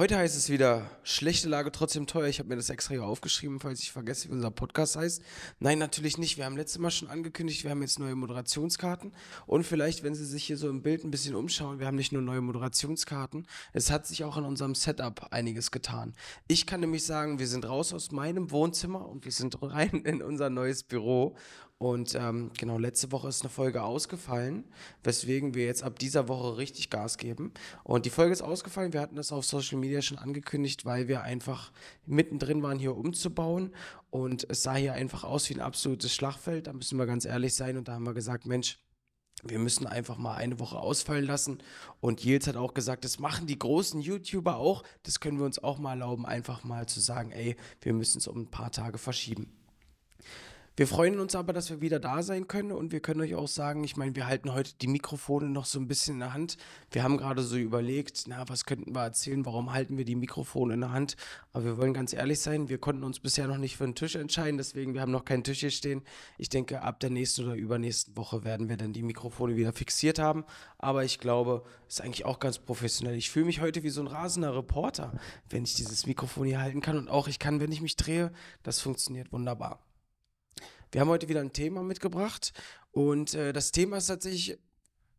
Heute heißt es wieder schlechte Lage, trotzdem teuer. Ich habe mir das extra hier aufgeschrieben, falls ich vergesse, wie unser Podcast heißt. Nein, natürlich nicht. Wir haben letztes Mal schon angekündigt, wir haben jetzt neue Moderationskarten. Und vielleicht, wenn Sie sich hier so im Bild ein bisschen umschauen, wir haben nicht nur neue Moderationskarten, es hat sich auch in unserem Setup einiges getan. Ich kann nämlich sagen, wir sind raus aus meinem Wohnzimmer und wir sind rein in unser neues Büro. Und ähm, genau, letzte Woche ist eine Folge ausgefallen, weswegen wir jetzt ab dieser Woche richtig Gas geben. Und die Folge ist ausgefallen. Wir hatten das auf Social Media schon angekündigt, weil wir einfach mittendrin waren, hier umzubauen. Und es sah hier einfach aus wie ein absolutes Schlachtfeld. Da müssen wir ganz ehrlich sein. Und da haben wir gesagt, Mensch, wir müssen einfach mal eine Woche ausfallen lassen. Und Jils hat auch gesagt, das machen die großen YouTuber auch. Das können wir uns auch mal erlauben, einfach mal zu sagen, ey, wir müssen es um ein paar Tage verschieben. Wir freuen uns aber, dass wir wieder da sein können und wir können euch auch sagen, ich meine, wir halten heute die Mikrofone noch so ein bisschen in der Hand. Wir haben gerade so überlegt, na, was könnten wir erzählen, warum halten wir die Mikrofone in der Hand? Aber wir wollen ganz ehrlich sein, wir konnten uns bisher noch nicht für einen Tisch entscheiden, deswegen wir haben noch keinen Tisch hier stehen. Ich denke, ab der nächsten oder übernächsten Woche werden wir dann die Mikrofone wieder fixiert haben, aber ich glaube, ist eigentlich auch ganz professionell. Ich fühle mich heute wie so ein rasender Reporter, wenn ich dieses Mikrofon hier halten kann und auch ich kann, wenn ich mich drehe, das funktioniert wunderbar. Wir haben heute wieder ein Thema mitgebracht und äh, das Thema ist tatsächlich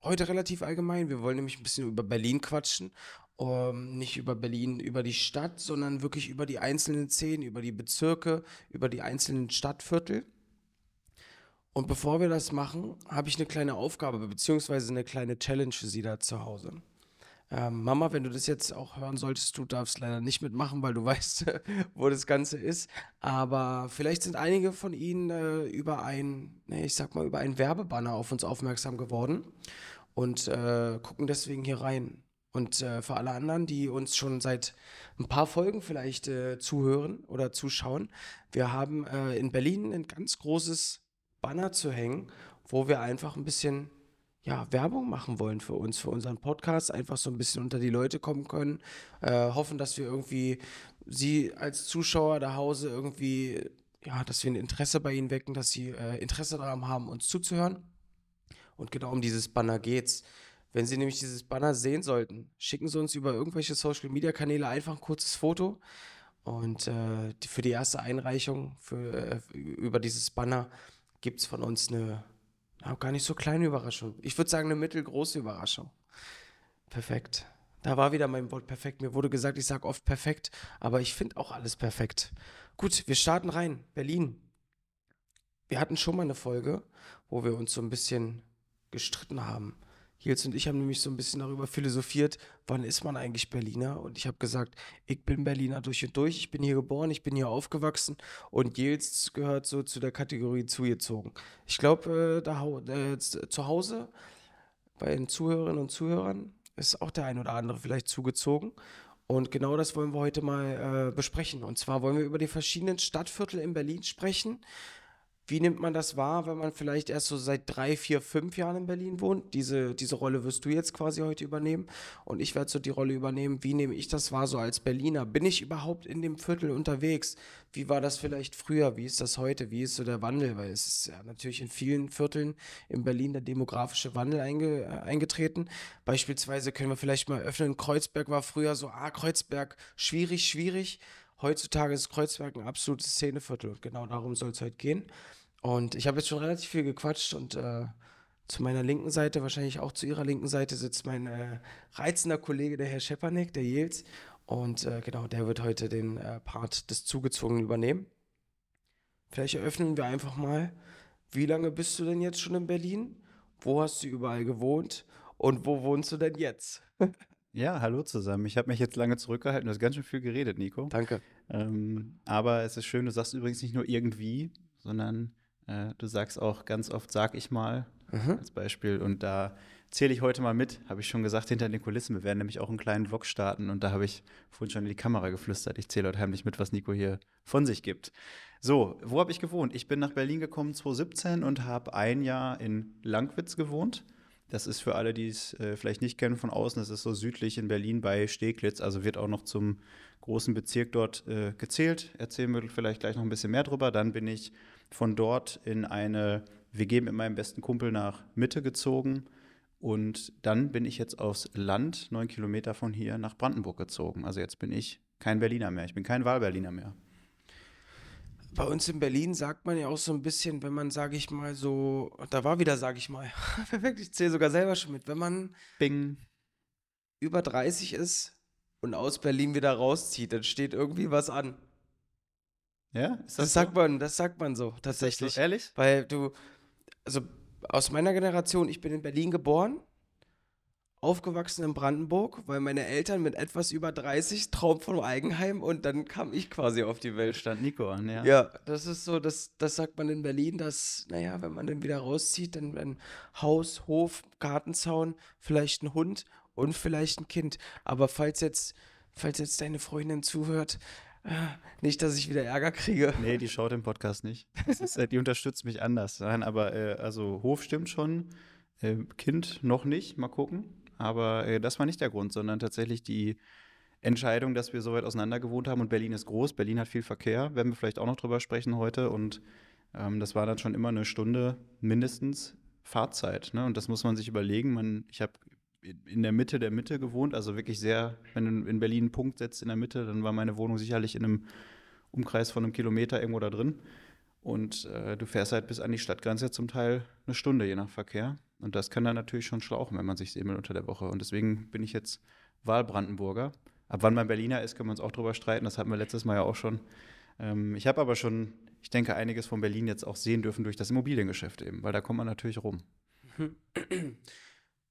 heute relativ allgemein. Wir wollen nämlich ein bisschen über Berlin quatschen. Um, ähm, nicht über Berlin, über die Stadt, sondern wirklich über die einzelnen Szenen, über die Bezirke, über die einzelnen Stadtviertel. Und bevor wir das machen, habe ich eine kleine Aufgabe beziehungsweise eine kleine Challenge für Sie da zu Hause ähm, Mama, wenn du das jetzt auch hören solltest, du darfst leider nicht mitmachen, weil du weißt, wo das Ganze ist. Aber vielleicht sind einige von ihnen äh, über ein, nee, ich sag mal, über einen Werbebanner auf uns aufmerksam geworden und äh, gucken deswegen hier rein. Und äh, für alle anderen, die uns schon seit ein paar Folgen vielleicht äh, zuhören oder zuschauen, wir haben äh, in Berlin ein ganz großes Banner zu hängen, wo wir einfach ein bisschen ja, Werbung machen wollen für uns, für unseren Podcast, einfach so ein bisschen unter die Leute kommen können, äh, hoffen, dass wir irgendwie sie als Zuschauer da Hause irgendwie, ja, dass wir ein Interesse bei ihnen wecken, dass sie äh, Interesse daran haben, uns zuzuhören. Und genau um dieses Banner geht's. Wenn Sie nämlich dieses Banner sehen sollten, schicken Sie uns über irgendwelche Social Media Kanäle einfach ein kurzes Foto. Und äh, für die erste Einreichung für, äh, über dieses Banner gibt es von uns eine ja, gar nicht so kleine Überraschung. Ich würde sagen, eine mittelgroße Überraschung. Perfekt. Da war wieder mein Wort perfekt. Mir wurde gesagt, ich sage oft perfekt, aber ich finde auch alles perfekt. Gut, wir starten rein. Berlin. Wir hatten schon mal eine Folge, wo wir uns so ein bisschen gestritten haben. Jels und ich haben nämlich so ein bisschen darüber philosophiert, wann ist man eigentlich Berliner? Und ich habe gesagt, ich bin Berliner durch und durch, ich bin hier geboren, ich bin hier aufgewachsen und Jels gehört so zu der Kategorie zugezogen. Ich glaube, äh, äh, zu Hause bei den Zuhörerinnen und Zuhörern ist auch der ein oder andere vielleicht zugezogen. Und genau das wollen wir heute mal äh, besprechen. Und zwar wollen wir über die verschiedenen Stadtviertel in Berlin sprechen wie nimmt man das wahr, wenn man vielleicht erst so seit drei, vier, fünf Jahren in Berlin wohnt? Diese, diese Rolle wirst du jetzt quasi heute übernehmen und ich werde so die Rolle übernehmen. Wie nehme ich das wahr so als Berliner? Bin ich überhaupt in dem Viertel unterwegs? Wie war das vielleicht früher? Wie ist das heute? Wie ist so der Wandel? Weil es ist ja natürlich in vielen Vierteln in Berlin der demografische Wandel einge, äh, eingetreten. Beispielsweise können wir vielleicht mal öffnen, Kreuzberg war früher so, ah, Kreuzberg, schwierig, schwierig. Heutzutage ist Kreuzberg ein absolutes Szeneviertel und genau darum soll es heute gehen. Und ich habe jetzt schon relativ viel gequatscht und äh, zu meiner linken Seite, wahrscheinlich auch zu ihrer linken Seite, sitzt mein äh, reizender Kollege, der Herr Schepanek, der Yales. Und äh, genau, der wird heute den äh, Part des Zugezwungenen übernehmen. Vielleicht eröffnen wir einfach mal, wie lange bist du denn jetzt schon in Berlin? Wo hast du überall gewohnt? Und wo wohnst du denn jetzt? Ja, hallo zusammen. Ich habe mich jetzt lange zurückgehalten. Du hast ganz schön viel geredet, Nico. Danke. Ähm, aber es ist schön, du sagst übrigens nicht nur irgendwie, sondern äh, du sagst auch ganz oft, sag ich mal, mhm. als Beispiel. Und da zähle ich heute mal mit, habe ich schon gesagt, hinter den Kulissen. Wir werden nämlich auch einen kleinen Vlog starten und da habe ich vorhin schon in die Kamera geflüstert. Ich zähle heute heimlich mit, was Nico hier von sich gibt. So, wo habe ich gewohnt? Ich bin nach Berlin gekommen 2017 und habe ein Jahr in Langwitz gewohnt. Das ist für alle, die es äh, vielleicht nicht kennen von außen, das ist so südlich in Berlin bei Steglitz, also wird auch noch zum großen Bezirk dort äh, gezählt. Erzählen wir vielleicht gleich noch ein bisschen mehr drüber. Dann bin ich von dort in eine WG mit meinem besten Kumpel nach Mitte gezogen. Und dann bin ich jetzt aufs Land, neun Kilometer von hier, nach Brandenburg gezogen. Also jetzt bin ich kein Berliner mehr. Ich bin kein Wahlberliner mehr bei uns in Berlin sagt man ja auch so ein bisschen, wenn man, sage ich mal, so, da war wieder, sage ich mal, perfekt, ich zähle sogar selber schon mit, wenn man Bing. über 30 ist und aus Berlin wieder rauszieht, dann steht irgendwie was an. Ja? Ist das, das so? sagt man, das sagt man so, tatsächlich. Ist So, ehrlich? Weil du, also aus meiner Generation, ich bin in Berlin geboren aufgewachsen in Brandenburg, weil meine Eltern mit etwas über 30 Traum von Eigenheim und dann kam ich quasi auf die Welt. Stand Nico an, ja. Ja, das ist so, das, das sagt man in Berlin, dass, naja, wenn man dann wieder rauszieht, dann, dann Haus, Hof, Gartenzaun, vielleicht ein Hund und vielleicht ein Kind. Aber falls jetzt, falls jetzt deine Freundin zuhört, äh, nicht, dass ich wieder Ärger kriege. Nee, die schaut den Podcast nicht. Ist, äh, die unterstützt mich anders. Nein, aber äh, also Hof stimmt schon. Äh, kind noch nicht, mal gucken. Aber äh, das war nicht der Grund, sondern tatsächlich die Entscheidung, dass wir so weit auseinander gewohnt haben. Und Berlin ist groß, Berlin hat viel Verkehr, werden wir vielleicht auch noch drüber sprechen heute. Und ähm, das war dann schon immer eine Stunde mindestens Fahrzeit. Ne? Und das muss man sich überlegen. Man, ich habe in der Mitte der Mitte gewohnt, also wirklich sehr, wenn du in Berlin einen Punkt setzt in der Mitte, dann war meine Wohnung sicherlich in einem Umkreis von einem Kilometer irgendwo da drin. Und äh, du fährst halt bis an die Stadtgrenze zum Teil eine Stunde, je nach Verkehr. Und das kann dann natürlich schon schlauchen, wenn man sich eben unter der Woche. Und deswegen bin ich jetzt Wahlbrandenburger. Ab wann man Berliner ist, können wir uns auch drüber streiten. Das hatten wir letztes Mal ja auch schon. Ähm, ich habe aber schon, ich denke, einiges von Berlin jetzt auch sehen dürfen durch das Immobiliengeschäft eben, weil da kommt man natürlich rum.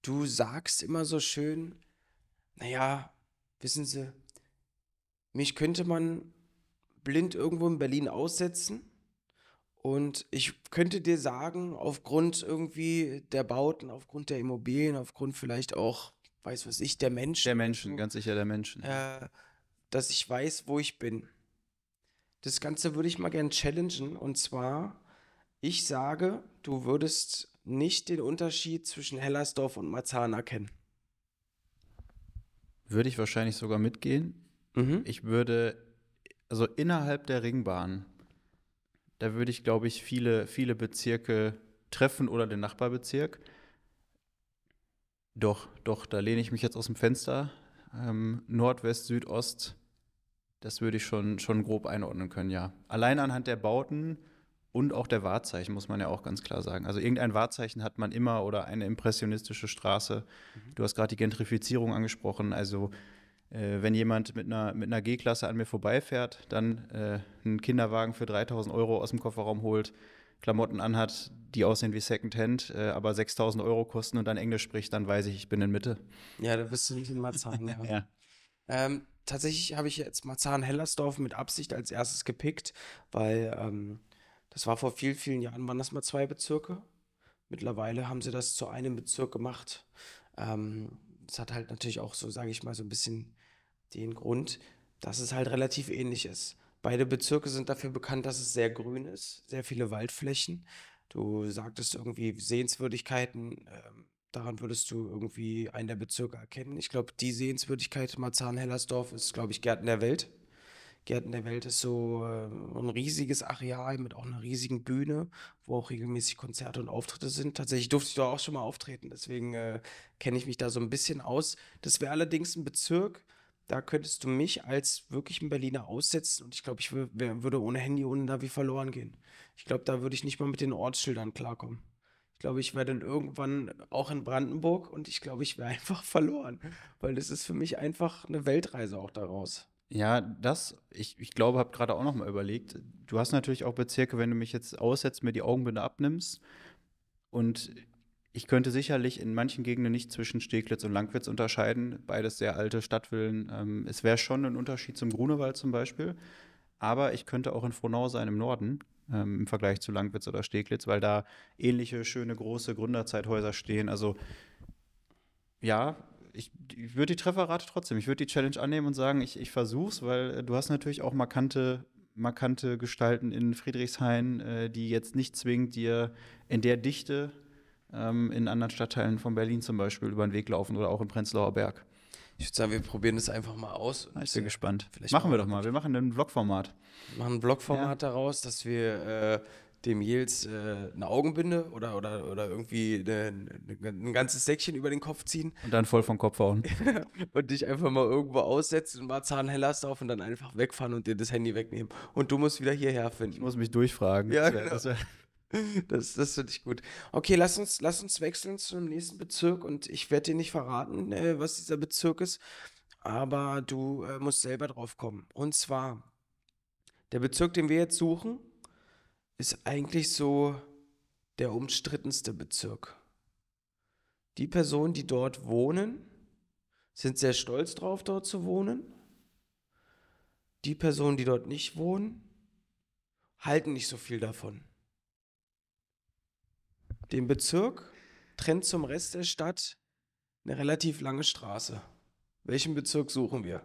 Du sagst immer so schön, naja, wissen Sie, mich könnte man blind irgendwo in Berlin aussetzen und ich könnte dir sagen, aufgrund irgendwie der Bauten, aufgrund der Immobilien, aufgrund vielleicht auch, weiß was ich, der Menschen. Der Menschen, ganz sicher der Menschen. Äh, dass ich weiß, wo ich bin. Das Ganze würde ich mal gern challengen. Und zwar, ich sage, du würdest nicht den Unterschied zwischen Hellersdorf und Marzahn erkennen. Würde ich wahrscheinlich sogar mitgehen. Mhm. Ich würde, also innerhalb der Ringbahn da würde ich, glaube ich, viele, viele Bezirke treffen oder den Nachbarbezirk. Doch, doch, da lehne ich mich jetzt aus dem Fenster. Ähm, Nordwest, Südost, das würde ich schon, schon grob einordnen können, ja. Allein anhand der Bauten und auch der Wahrzeichen, muss man ja auch ganz klar sagen. Also irgendein Wahrzeichen hat man immer oder eine impressionistische Straße. Mhm. Du hast gerade die Gentrifizierung angesprochen. Also äh, wenn jemand mit einer, mit einer G-Klasse an mir vorbeifährt, dann äh, einen Kinderwagen für 3000 Euro aus dem Kofferraum holt, Klamotten anhat, die aussehen wie Secondhand, äh, aber 6000 Euro kosten und dann Englisch spricht, dann weiß ich, ich bin in Mitte. Ja, da wirst du nicht in Marzahn. ja. ja. Ähm, tatsächlich habe ich jetzt Marzahn-Hellersdorf mit Absicht als erstes gepickt, weil ähm, das war vor vielen, vielen Jahren, waren das mal zwei Bezirke. Mittlerweile haben sie das zu einem Bezirk gemacht. Ähm, das hat halt natürlich auch so, sage ich mal, so ein bisschen den Grund, dass es halt relativ ähnlich ist. Beide Bezirke sind dafür bekannt, dass es sehr grün ist, sehr viele Waldflächen. Du sagtest irgendwie Sehenswürdigkeiten, ähm, daran würdest du irgendwie einen der Bezirke erkennen. Ich glaube, die Sehenswürdigkeit Marzahn-Hellersdorf ist, glaube ich, Gärten der Welt. Gärten der Welt ist so äh, ein riesiges Areal mit auch einer riesigen Bühne, wo auch regelmäßig Konzerte und Auftritte sind. Tatsächlich durfte ich da auch schon mal auftreten, deswegen äh, kenne ich mich da so ein bisschen aus. Das wäre allerdings ein Bezirk, da könntest du mich als wirklich einen Berliner aussetzen und ich glaube, ich würde ohne Handy, ohne Navi verloren gehen. Ich glaube, da würde ich nicht mal mit den Ortsschildern klarkommen. Ich glaube, ich wäre dann irgendwann auch in Brandenburg und ich glaube, ich wäre einfach verloren, weil das ist für mich einfach eine Weltreise auch daraus. Ja, das, ich, ich glaube, habe gerade auch noch mal überlegt. Du hast natürlich auch Bezirke, wenn du mich jetzt aussetzt, mir die Augenbinde abnimmst und ich könnte sicherlich in manchen Gegenden nicht zwischen Steglitz und Langwitz unterscheiden, beides sehr alte Stadtvillen. Ähm, es wäre schon ein Unterschied zum Grunewald zum Beispiel, aber ich könnte auch in Frohnau sein im Norden ähm, im Vergleich zu Langwitz oder Steglitz, weil da ähnliche schöne große Gründerzeithäuser stehen. Also ja, ich, ich würde die Trefferrate trotzdem, ich würde die Challenge annehmen und sagen, ich, ich es, weil äh, du hast natürlich auch markante, markante Gestalten in Friedrichshain, äh, die jetzt nicht zwingend dir in der Dichte ähm, in anderen Stadtteilen von Berlin zum Beispiel über den Weg laufen oder auch im Prenzlauer Berg. Ich würde sagen, wir probieren das einfach mal aus. Ich bin gespannt. Vielleicht machen wir doch mal. Wir machen ein Vlog-Format. Wir machen ein Vlog-Format ja. daraus, dass wir äh, dem Jels äh, eine Augenbinde oder, oder, oder irgendwie eine, eine, ein ganzes Säckchen über den Kopf ziehen. Und dann voll vom Kopf hauen. und dich einfach mal irgendwo aussetzen, und mal Zahnhellas drauf und dann einfach wegfahren und dir das Handy wegnehmen. Und du musst wieder hierher finden. Ich muss mich durchfragen. Ja, das wär, genau. das wär das, das finde ich gut. Okay, lass uns, lass uns wechseln zu einem nächsten Bezirk und ich werde dir nicht verraten, äh, was dieser Bezirk ist, aber du äh, musst selber drauf kommen. Und zwar, der Bezirk, den wir jetzt suchen, ist eigentlich so der umstrittenste Bezirk. Die Personen, die dort wohnen, sind sehr stolz drauf, dort zu wohnen. Die Personen, die dort nicht wohnen, halten nicht so viel davon den Bezirk trennt zum Rest der Stadt eine relativ lange Straße. Welchen Bezirk suchen wir?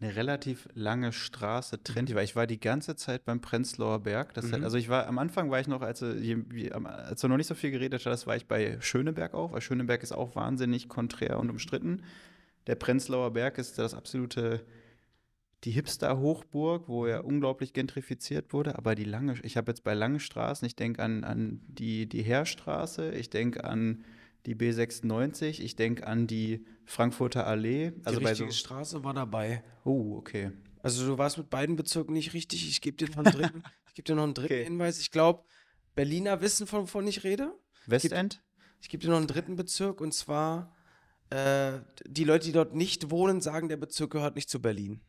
Eine relativ lange Straße trennt die, weil ich war die ganze Zeit beim Prenzlauer Berg. Mhm. Halt, also ich war am Anfang war ich noch, als, äh, als wir noch nicht so viel geredet hast, war ich bei Schöneberg auch, weil Schöneberg ist auch wahnsinnig konträr und umstritten. Der Prenzlauer Berg ist das absolute die Hipster-Hochburg, wo ja mhm. unglaublich gentrifiziert wurde, aber die lange, ich habe jetzt bei langen Straßen, ich denke an, an die, die Heerstraße, ich denke an die B96, ich denke an die Frankfurter Allee. Also die richtige so Straße war dabei. Oh, okay. Also du warst mit beiden Bezirken nicht richtig. Ich gebe dir noch einen dritten, ich geb dir noch einen dritten okay. Hinweis. Ich glaube, Berliner wissen, von wovon ich rede. Westend? Ich gebe geb dir noch einen dritten Bezirk und zwar äh, die Leute, die dort nicht wohnen, sagen, der Bezirk gehört nicht zu Berlin.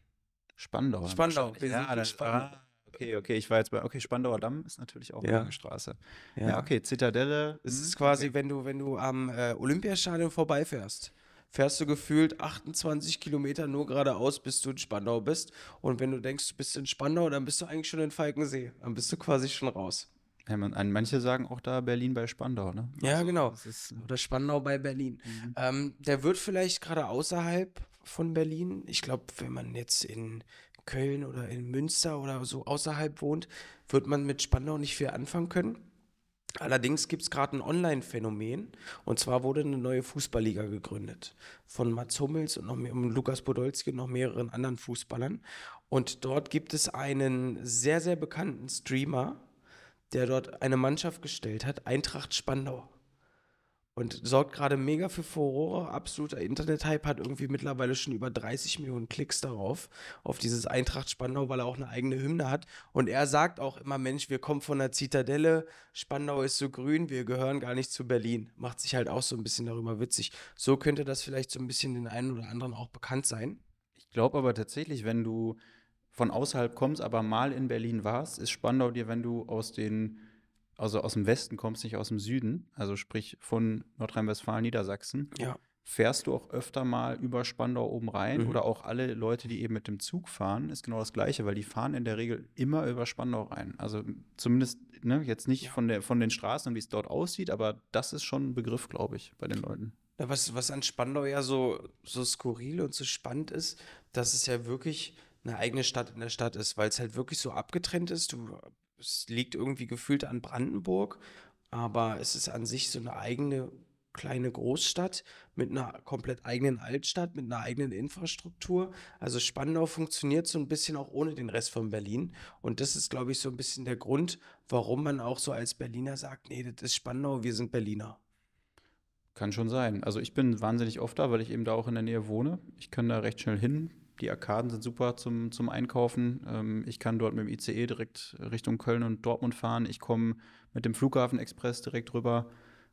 Spandau. Spandau, ja, das, ah, Spandau. okay, okay, ich war jetzt bei, okay, Spandauer Damm ist natürlich auch ja. eine Straße. Ja. ja okay, Zitadelle. Es ist mhm, quasi, okay. wenn du, wenn du am äh, Olympiastadion vorbeifährst fährst du gefühlt 28 Kilometer nur geradeaus, bis du in Spandau bist. Und wenn du denkst, du bist in Spandau, dann bist du eigentlich schon in Falkensee. Dann bist du quasi schon raus. Ja, man, manche sagen auch da Berlin bei Spandau, ne? Ja, also, genau. Ist, äh, Oder Spandau bei Berlin. Mhm. Ähm, der wird vielleicht gerade außerhalb von Berlin. Ich glaube, wenn man jetzt in Köln oder in Münster oder so außerhalb wohnt, wird man mit Spandau nicht viel anfangen können. Allerdings gibt es gerade ein Online-Phänomen. Und zwar wurde eine neue Fußballliga gegründet. Von Mats Hummels und noch mehr, um Lukas Podolski und noch mehreren anderen Fußballern. Und dort gibt es einen sehr, sehr bekannten Streamer, der dort eine Mannschaft gestellt hat, Eintracht Spandau. Und sorgt gerade mega für Furore. Absoluter Internet-Hype hat irgendwie mittlerweile schon über 30 Millionen Klicks darauf, auf dieses Eintracht Spandau, weil er auch eine eigene Hymne hat. Und er sagt auch immer: Mensch, wir kommen von der Zitadelle, Spandau ist so grün, wir gehören gar nicht zu Berlin. Macht sich halt auch so ein bisschen darüber witzig. So könnte das vielleicht so ein bisschen den einen oder anderen auch bekannt sein. Ich glaube aber tatsächlich, wenn du von außerhalb kommst, aber mal in Berlin warst, ist Spandau dir, wenn du aus den also aus dem Westen kommst, nicht aus dem Süden, also sprich von Nordrhein-Westfalen, Niedersachsen, ja. fährst du auch öfter mal über Spandau oben rein mhm. oder auch alle Leute, die eben mit dem Zug fahren, ist genau das Gleiche, weil die fahren in der Regel immer über Spandau rein. Also zumindest ne, jetzt nicht ja. von, der, von den Straßen und wie es dort aussieht, aber das ist schon ein Begriff, glaube ich, bei den Leuten. Ja, was, was an Spandau ja so, so skurril und so spannend ist, dass es ja wirklich eine eigene Stadt in der Stadt ist, weil es halt wirklich so abgetrennt ist. Du es liegt irgendwie gefühlt an Brandenburg, aber es ist an sich so eine eigene kleine Großstadt mit einer komplett eigenen Altstadt, mit einer eigenen Infrastruktur. Also Spandau funktioniert so ein bisschen auch ohne den Rest von Berlin. Und das ist, glaube ich, so ein bisschen der Grund, warum man auch so als Berliner sagt, nee, das ist Spandau, wir sind Berliner. Kann schon sein. Also ich bin wahnsinnig oft da, weil ich eben da auch in der Nähe wohne. Ich kann da recht schnell hin, die Arkaden sind super zum, zum Einkaufen. Ähm, ich kann dort mit dem ICE direkt Richtung Köln und Dortmund fahren. Ich komme mit dem Flughafenexpress direkt rüber.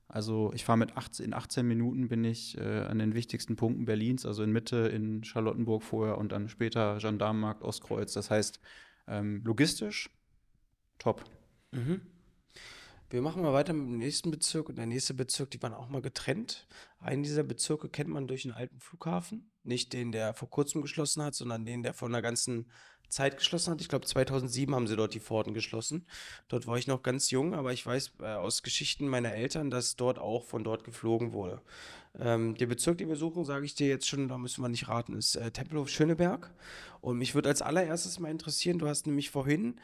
Also ich fahre mit 18, in 18 Minuten bin ich äh, an den wichtigsten Punkten Berlins, also in Mitte, in Charlottenburg vorher und dann später Gendarmenmarkt, Ostkreuz. Das heißt, ähm, logistisch top. Mhm. Wir machen mal weiter mit dem nächsten Bezirk. Und der nächste Bezirk, die waren auch mal getrennt. Einen dieser Bezirke kennt man durch einen alten Flughafen. Nicht den, der vor kurzem geschlossen hat, sondern den, der vor einer ganzen Zeit geschlossen hat. Ich glaube, 2007 haben sie dort die Pforten geschlossen. Dort war ich noch ganz jung, aber ich weiß äh, aus Geschichten meiner Eltern, dass dort auch von dort geflogen wurde. Ähm, der Bezirk, den wir suchen, sage ich dir jetzt schon, da müssen wir nicht raten, ist äh, Tempelhof Schöneberg. Und mich würde als allererstes mal interessieren, du hast nämlich vorhin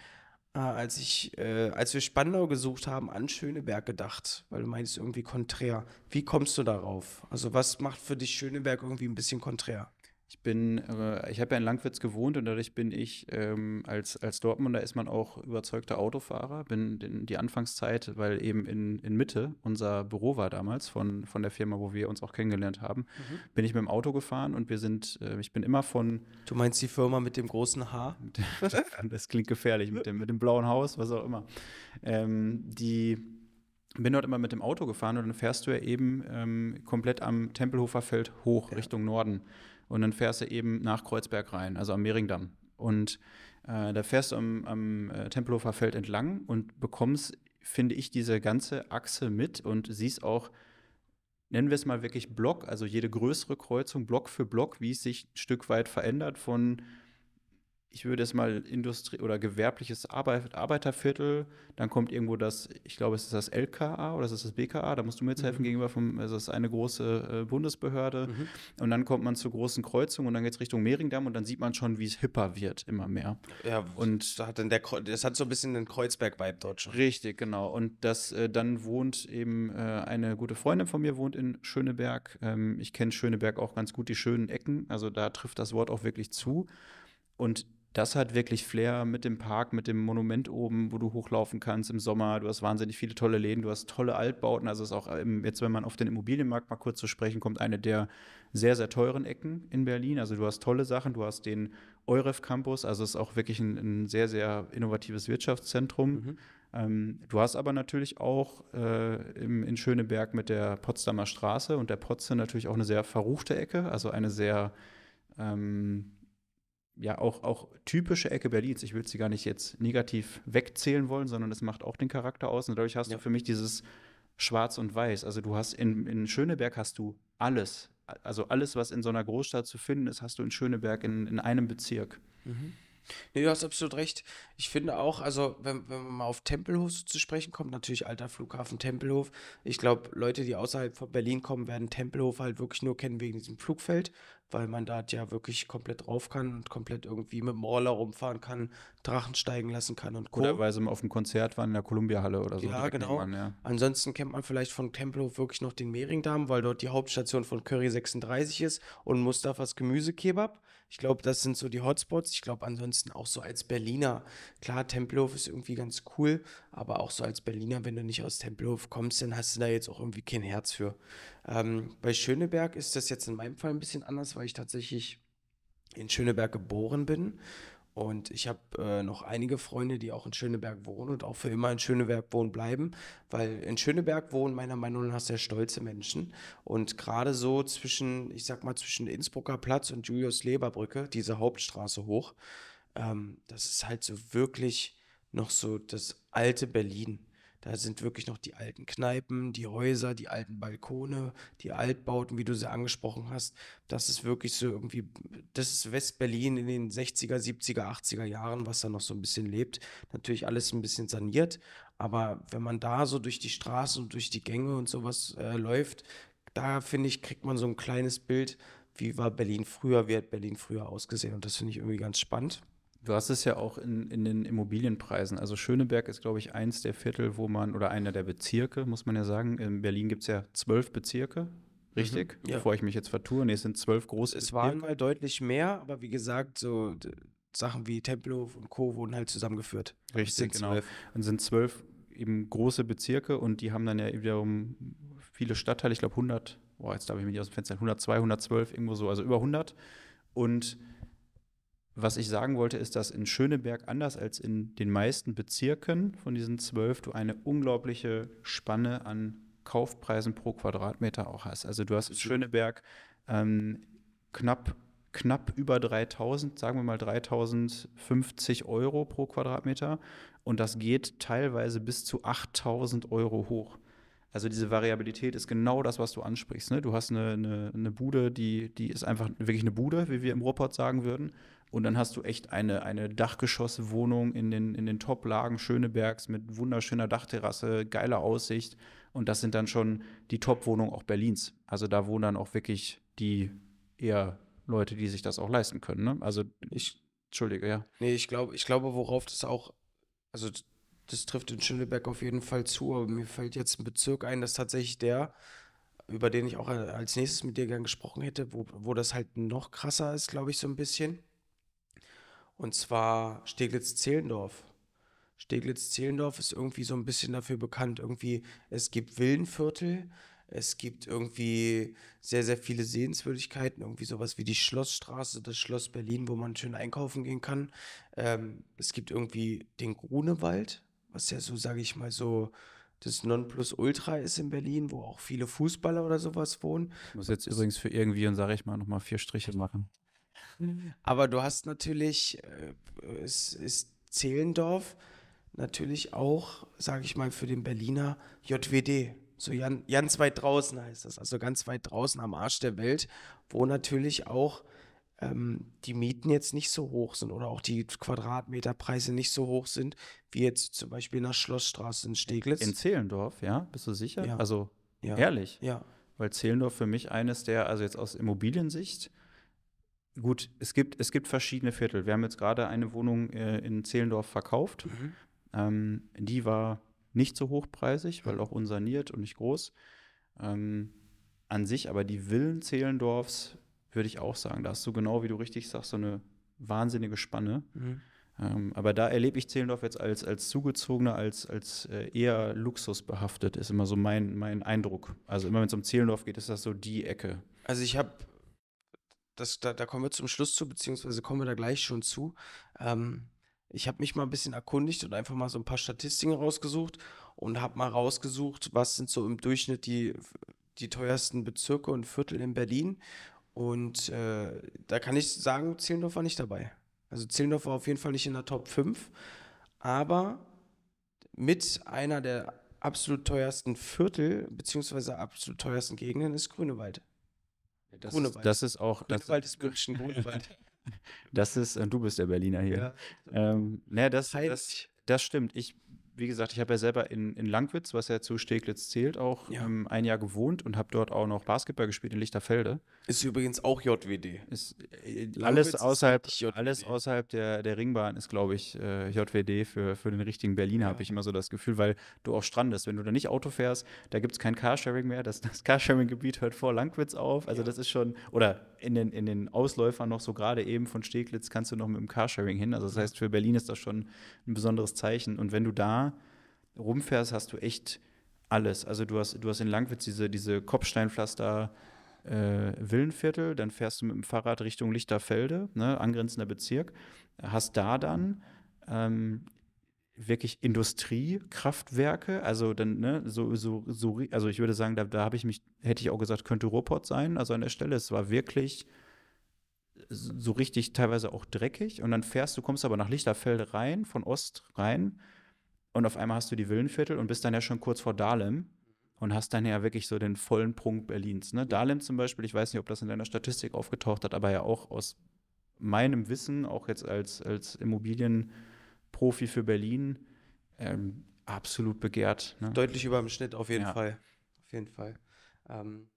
äh, als ich, äh, als wir Spandau gesucht haben, an Schöneberg gedacht, weil du meinst irgendwie konträr. Wie kommst du darauf? Also was macht für dich Schöneberg irgendwie ein bisschen konträr? Ich bin, äh, ich habe ja in Langwitz gewohnt und dadurch bin ich ähm, als, als Dortmunder ist man auch überzeugter Autofahrer. Bin in die Anfangszeit, weil eben in, in Mitte unser Büro war damals von, von der Firma, wo wir uns auch kennengelernt haben, mhm. bin ich mit dem Auto gefahren und wir sind, äh, ich bin immer von. Du meinst die Firma mit dem großen Haar? das klingt gefährlich, mit dem, mit dem blauen Haus, was auch immer. Ähm, die bin dort immer mit dem Auto gefahren und dann fährst du ja eben ähm, komplett am Tempelhofer Feld hoch ja. Richtung Norden. Und dann fährst du eben nach Kreuzberg rein, also am Mehringdamm. Und äh, da fährst du am, am äh, Tempelhofer Feld entlang und bekommst, finde ich, diese ganze Achse mit und siehst auch, nennen wir es mal wirklich Block, also jede größere Kreuzung, Block für Block, wie es sich ein Stück weit verändert von ich würde es mal Industrie oder gewerbliches Arbeit, Arbeiterviertel, dann kommt irgendwo das, ich glaube, es ist das LKA oder es ist das BKA, da musst du mir jetzt helfen mhm. gegenüber vom, also das ist eine große äh, Bundesbehörde. Mhm. Und dann kommt man zur großen Kreuzung und dann geht es Richtung Mehringdamm und dann sieht man schon, wie es hipper wird, immer mehr. Ja, und da hat dann der das hat so ein bisschen den Kreuzberg-Vibe dort schon. Richtig, genau. Und das äh, dann wohnt eben äh, eine gute Freundin von mir, wohnt in Schöneberg. Ähm, ich kenne Schöneberg auch ganz gut, die schönen Ecken. Also da trifft das Wort auch wirklich zu. Und das hat wirklich Flair mit dem Park, mit dem Monument oben, wo du hochlaufen kannst im Sommer. Du hast wahnsinnig viele tolle Läden, du hast tolle Altbauten. Also ist auch ähm, jetzt, wenn man auf den Immobilienmarkt mal kurz zu sprechen kommt, eine der sehr, sehr teuren Ecken in Berlin. Also du hast tolle Sachen, du hast den Euref Campus, also ist auch wirklich ein, ein sehr, sehr innovatives Wirtschaftszentrum. Mhm. Ähm, du hast aber natürlich auch äh, im, in Schöneberg mit der Potsdamer Straße und der Potze natürlich auch eine sehr verruchte Ecke, also eine sehr ähm, ja auch, auch typische Ecke Berlins. Ich will sie gar nicht jetzt negativ wegzählen wollen, sondern es macht auch den Charakter aus. Und dadurch hast ja. du für mich dieses Schwarz und Weiß. Also du hast in, in Schöneberg hast du alles. Also alles, was in so einer Großstadt zu finden ist, hast du in Schöneberg in, in einem Bezirk. Mhm. Nee, du hast absolut recht. Ich finde auch, also wenn, wenn man mal auf Tempelhof zu sprechen kommt, natürlich alter Flughafen Tempelhof. Ich glaube, Leute, die außerhalb von Berlin kommen, werden Tempelhof halt wirklich nur kennen wegen diesem Flugfeld weil man da ja wirklich komplett drauf kann und komplett irgendwie mit dem Roller rumfahren kann, Drachen steigen lassen kann und Co. Oder weil sie mal auf dem Konzert waren in der Columbia-Halle oder so. Ja, genau. An, ja. Ansonsten kennt man vielleicht von Tempelhof wirklich noch den Mehringdarm, weil dort die Hauptstation von Curry 36 ist und Mustafas Gemüsekebab. Ich glaube, das sind so die Hotspots. Ich glaube, ansonsten auch so als Berliner. Klar, Tempelhof ist irgendwie ganz cool, aber auch so als Berliner, wenn du nicht aus Tempelhof kommst, dann hast du da jetzt auch irgendwie kein Herz für. Ähm, bei Schöneberg ist das jetzt in meinem Fall ein bisschen anders, weil ich tatsächlich in Schöneberg geboren bin. Und ich habe äh, noch einige Freunde, die auch in Schöneberg wohnen und auch für immer in Schöneberg wohnen bleiben, weil in Schöneberg wohnen meiner Meinung nach sehr stolze Menschen. Und gerade so zwischen, ich sag mal, zwischen Innsbrucker Platz und Julius-Leberbrücke, diese Hauptstraße hoch, ähm, das ist halt so wirklich noch so das alte Berlin. Da sind wirklich noch die alten Kneipen, die Häuser, die alten Balkone, die Altbauten, wie du sie angesprochen hast. Das ist wirklich so irgendwie, das ist West-Berlin in den 60er, 70er, 80er Jahren, was da noch so ein bisschen lebt. Natürlich alles ein bisschen saniert, aber wenn man da so durch die Straßen und durch die Gänge und sowas äh, läuft, da finde ich, kriegt man so ein kleines Bild, wie war Berlin früher, wie hat Berlin früher ausgesehen. Und das finde ich irgendwie ganz spannend. Du hast es ja auch in, in den Immobilienpreisen. Also Schöneberg ist, glaube ich, eins der Viertel, wo man, oder einer der Bezirke, muss man ja sagen. In Berlin gibt es ja zwölf Bezirke, richtig? Mhm, ja. Bevor ich mich jetzt vertue. Nee, es sind zwölf große Es waren mal deutlich mehr, aber wie gesagt, so Sachen wie Tempelhof und Co. wurden halt zusammengeführt. Richtig, genau. Zwölf. Und sind zwölf eben große Bezirke und die haben dann ja wiederum viele Stadtteile, ich glaube 100, boah, jetzt darf ich mich nicht aus dem Fenster, 102, 112, irgendwo so, also über 100. Und was ich sagen wollte, ist, dass in Schöneberg anders als in den meisten Bezirken von diesen zwölf du eine unglaubliche Spanne an Kaufpreisen pro Quadratmeter auch hast. Also du hast in Schöneberg ähm, knapp knapp über 3000, sagen wir mal 3050 Euro pro Quadratmeter. Und das geht teilweise bis zu 8000 Euro hoch. Also diese Variabilität ist genau das, was du ansprichst. Ne? Du hast eine, eine, eine, Bude, die, die ist einfach wirklich eine Bude, wie wir im Ruhrpott sagen würden. Und dann hast du echt eine, eine Dachgeschosswohnung in den, in den Top-Lagen Schönebergs mit wunderschöner Dachterrasse, geiler Aussicht. Und das sind dann schon die Top-Wohnungen auch Berlins. Also da wohnen dann auch wirklich die eher Leute, die sich das auch leisten können. Ne? Also ich, Entschuldige, ja. Nee, ich glaube, ich glaube, worauf das auch, also das trifft in Schöneberg auf jeden Fall zu, aber mir fällt jetzt ein Bezirk ein, das tatsächlich der, über den ich auch als nächstes mit dir gern gesprochen hätte, wo, wo das halt noch krasser ist, glaube ich, so ein bisschen. Und zwar Steglitz-Zehlendorf. Steglitz-Zehlendorf ist irgendwie so ein bisschen dafür bekannt. Irgendwie, es gibt Villenviertel, es gibt irgendwie sehr, sehr viele Sehenswürdigkeiten, irgendwie sowas wie die Schlossstraße, das Schloss Berlin, wo man schön einkaufen gehen kann. Ähm, es gibt irgendwie den Grunewald, was ja so, sage ich mal, so das Nonplusultra ist in Berlin, wo auch viele Fußballer oder sowas wohnen. Ich muss jetzt übrigens für irgendwie und sage ich mal nochmal vier Striche machen. Mhm. Aber du hast natürlich, äh, es ist Zehlendorf natürlich auch, sage ich mal, für den Berliner JWD. So Jan, ganz weit draußen heißt das, also ganz weit draußen am Arsch der Welt, wo natürlich auch ähm, die Mieten jetzt nicht so hoch sind oder auch die Quadratmeterpreise nicht so hoch sind, wie jetzt zum Beispiel in der Schlossstraße in Steglitz. In Zehlendorf, ja, bist du sicher? Ja. Also ja. ehrlich? Ja. Weil Zehlendorf für mich eines der, also jetzt aus Immobiliensicht, Gut, es gibt, es gibt verschiedene Viertel. Wir haben jetzt gerade eine Wohnung äh, in Zehlendorf verkauft. Mhm. Ähm, die war nicht so hochpreisig, weil auch unsaniert und nicht groß. Ähm, an sich aber die Villen Zehlendorfs, würde ich auch sagen, da hast du genau, wie du richtig sagst, so eine wahnsinnige Spanne. Mhm. Ähm, aber da erlebe ich Zehlendorf jetzt als, als zugezogener, als, als äh, eher luxusbehaftet, ist immer so mein, mein Eindruck. Also immer wenn es um Zehlendorf geht, ist das so die Ecke. Also ich habe das, da, da kommen wir zum Schluss zu, beziehungsweise kommen wir da gleich schon zu. Ähm, ich habe mich mal ein bisschen erkundigt und einfach mal so ein paar Statistiken rausgesucht und habe mal rausgesucht, was sind so im Durchschnitt die, die teuersten Bezirke und Viertel in Berlin. Und äh, da kann ich sagen, Zehlendorf war nicht dabei. Also Zehlendorf war auf jeden Fall nicht in der Top 5, aber mit einer der absolut teuersten Viertel beziehungsweise absolut teuersten Gegenden ist Grünewald das, Grunewald. Ist, das ist auch. Äh, Grunewald das, ist München, Grunewald. das ist, du bist der Berliner hier. Ja. Ähm, naja, das, das, das stimmt. Ich wie gesagt, ich habe ja selber in, in Langwitz, was ja zu Steglitz zählt, auch ja. ähm, ein Jahr gewohnt und habe dort auch noch Basketball gespielt in Lichterfelde. Ist übrigens auch JWD. Ist, äh, alles außerhalb, ist alles außerhalb der, der Ringbahn ist, glaube ich, äh, JWD für, für den richtigen Berliner, ja. habe ich immer so das Gefühl, weil du auch strandest. Wenn du da nicht Auto fährst, da gibt es kein Carsharing mehr. Das, das Carsharing-Gebiet hört vor Langwitz auf. Also ja. das ist schon, oder in den, in den Ausläufern noch so gerade eben von Steglitz kannst du noch mit dem Carsharing hin. Also das heißt, für Berlin ist das schon ein besonderes Zeichen. Und wenn du da rumfährst, hast du echt alles. Also du hast, du hast in Langwitz diese, diese Kopfsteinpflaster äh, Villenviertel, dann fährst du mit dem Fahrrad Richtung Lichterfelde, ne, angrenzender Bezirk, hast da dann ähm, wirklich Industriekraftwerke, also dann, ne, so, so, so, also ich würde sagen, da, da habe ich mich, hätte ich auch gesagt, könnte Ruhrpott sein, also an der Stelle, es war wirklich so richtig teilweise auch dreckig und dann fährst du, kommst aber nach Lichterfelde rein, von Ost rein, und auf einmal hast du die Villenviertel und bist dann ja schon kurz vor Dahlem und hast dann ja wirklich so den vollen Prunk Berlins. Ne? Dahlem zum Beispiel, ich weiß nicht, ob das in deiner Statistik aufgetaucht hat, aber ja auch aus meinem Wissen, auch jetzt als, als Immobilienprofi für Berlin, ähm, absolut begehrt. Ne? Deutlich über dem Schnitt auf jeden ja. Fall. Auf jeden Fall. Ähm,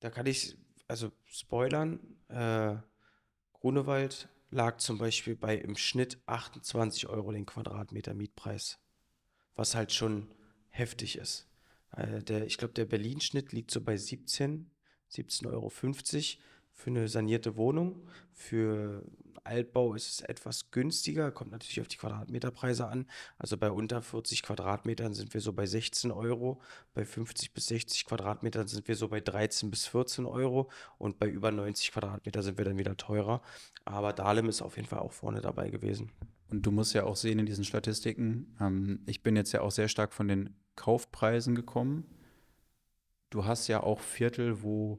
da kann ich, also spoilern, äh, Grunewald lag zum Beispiel bei im Schnitt 28 Euro den Quadratmeter Mietpreis was halt schon heftig ist. Äh, der, ich glaube, der Berlin-Schnitt liegt so bei 17, 17,50 Euro für eine sanierte Wohnung. Für Altbau ist es etwas günstiger, kommt natürlich auf die Quadratmeterpreise an. Also bei unter 40 Quadratmetern sind wir so bei 16 Euro, bei 50 bis 60 Quadratmetern sind wir so bei 13 bis 14 Euro und bei über 90 Quadratmetern sind wir dann wieder teurer. Aber Dahlem ist auf jeden Fall auch vorne dabei gewesen. Und du musst ja auch sehen in diesen Statistiken, ähm, ich bin jetzt ja auch sehr stark von den Kaufpreisen gekommen. Du hast ja auch Viertel, wo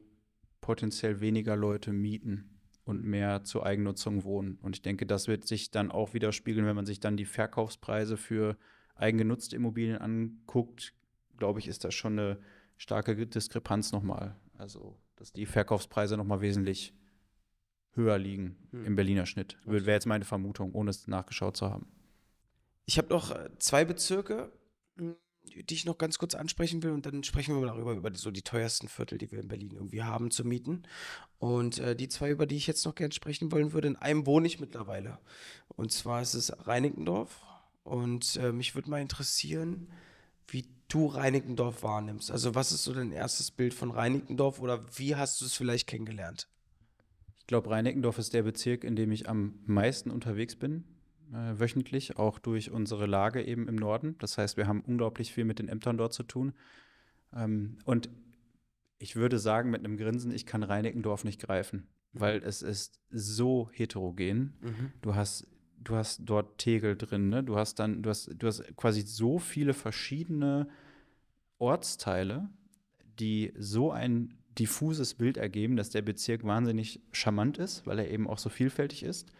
potenziell weniger Leute mieten und mehr zur Eigennutzung wohnen. Und ich denke, das wird sich dann auch widerspiegeln, wenn man sich dann die Verkaufspreise für eigengenutzte Immobilien anguckt, glaube ich, ist das schon eine starke Diskrepanz nochmal. Also, dass die Verkaufspreise nochmal wesentlich höher liegen hm. im Berliner Schnitt. Wäre jetzt meine Vermutung, ohne es nachgeschaut zu haben. Ich habe noch äh, zwei Bezirke, hm die ich noch ganz kurz ansprechen will. Und dann sprechen wir mal darüber, über so die teuersten Viertel, die wir in Berlin irgendwie haben zu mieten. Und äh, die zwei, über die ich jetzt noch gern sprechen wollen würde, in einem wohne ich mittlerweile. Und zwar ist es Reinickendorf. Und äh, mich würde mal interessieren, wie du Reinickendorf wahrnimmst. Also was ist so dein erstes Bild von Reinickendorf oder wie hast du es vielleicht kennengelernt? Ich glaube, Reinickendorf ist der Bezirk, in dem ich am meisten unterwegs bin äh, wöchentlich, auch durch unsere Lage eben im Norden. Das heißt, wir haben unglaublich viel mit den Ämtern dort zu tun. Ähm, und ich würde sagen, mit einem Grinsen, ich kann Reinickendorf nicht greifen, mhm. weil es ist so heterogen. Mhm. Du hast du hast dort Tegel drin, ne? Du hast dann, du hast, du hast quasi so viele verschiedene Ortsteile, die so ein diffuses Bild ergeben, dass der Bezirk wahnsinnig charmant ist, weil er eben auch so vielfältig ist.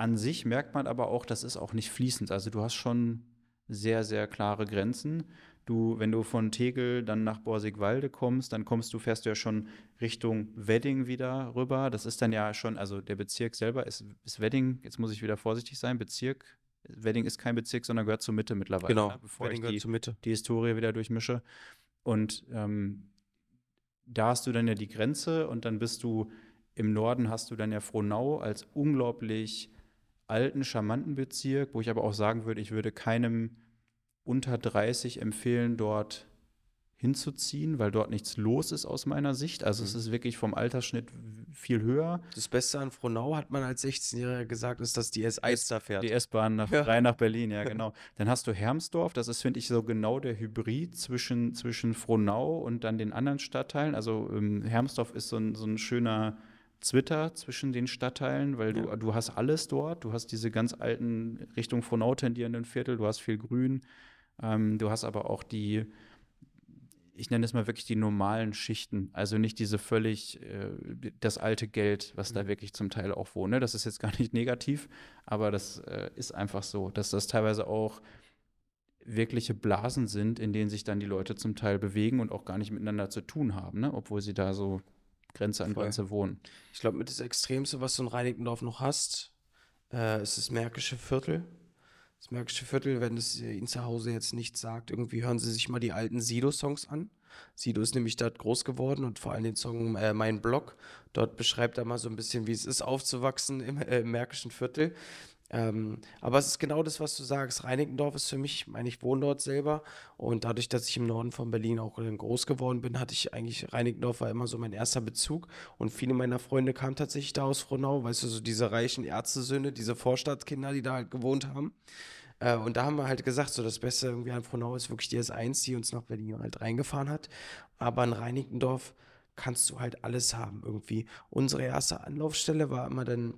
An sich merkt man aber auch, das ist auch nicht fließend. Also du hast schon sehr, sehr klare Grenzen. Du, wenn du von Tegel dann nach Borsigwalde kommst, dann kommst du, fährst du ja schon Richtung Wedding wieder rüber. Das ist dann ja schon, also der Bezirk selber ist, ist Wedding, jetzt muss ich wieder vorsichtig sein, Bezirk. Wedding ist kein Bezirk, sondern gehört zur Mitte mittlerweile. Genau, ne? bevor Wedding ich gehört die, zur Mitte. die Historie wieder durchmische. Und ähm, da hast du dann ja die Grenze und dann bist du im Norden hast du dann ja Frohnau als unglaublich alten, charmanten Bezirk, wo ich aber auch sagen würde, ich würde keinem unter 30 empfehlen, dort hinzuziehen, weil dort nichts los ist aus meiner Sicht. Also mhm. es ist wirklich vom Altersschnitt viel höher. Das Beste an Frohnau hat man als 16-Jähriger gesagt, ist, dass die S1 da fährt. Die S-Bahn nach, ja. rein nach Berlin, ja genau. dann hast du Hermsdorf, das ist, finde ich, so genau der Hybrid zwischen, zwischen Frohnau und dann den anderen Stadtteilen. Also ähm, Hermsdorf ist so ein, so ein schöner Twitter zwischen den Stadtteilen, weil du, ja. du hast alles dort. Du hast diese ganz alten Richtung Frohnau tendierenden Viertel, du hast viel Grün. Ähm, du hast aber auch die, ich nenne es mal wirklich die normalen Schichten. Also nicht diese völlig, äh, das alte Geld, was mhm. da wirklich zum Teil auch wohnt. Ne? Das ist jetzt gar nicht negativ, aber das äh, ist einfach so, dass das teilweise auch wirkliche Blasen sind, in denen sich dann die Leute zum Teil bewegen und auch gar nicht miteinander zu tun haben, ne? obwohl sie da so Grenze an Grenze wohnen. Ich glaube, mit das Extremste, was du in Reinickendorf noch hast, äh, ist das Märkische Viertel. Das Märkische Viertel, wenn es äh, Ihnen zu Hause jetzt nichts sagt, irgendwie hören Sie sich mal die alten Sido-Songs an. Sido ist nämlich dort groß geworden und vor allem den Song äh, Mein Blog. Dort beschreibt er mal so ein bisschen, wie es ist, aufzuwachsen im, äh, im Märkischen Viertel. Ähm, aber es ist genau das, was du sagst. Reinickendorf ist für mich, meine ich wohne dort selber und dadurch, dass ich im Norden von Berlin auch groß geworden bin, hatte ich eigentlich, Reinickendorf war immer so mein erster Bezug und viele meiner Freunde kamen tatsächlich da aus Frohnau, weißt du, so diese reichen Ärztesöhne, diese Vorstadtkinder, die da halt gewohnt haben. Äh, und da haben wir halt gesagt, so das Beste irgendwie an Frohnau ist wirklich die S1, die uns nach Berlin halt reingefahren hat. Aber in Reinickendorf kannst du halt alles haben irgendwie. Unsere erste Anlaufstelle war immer dann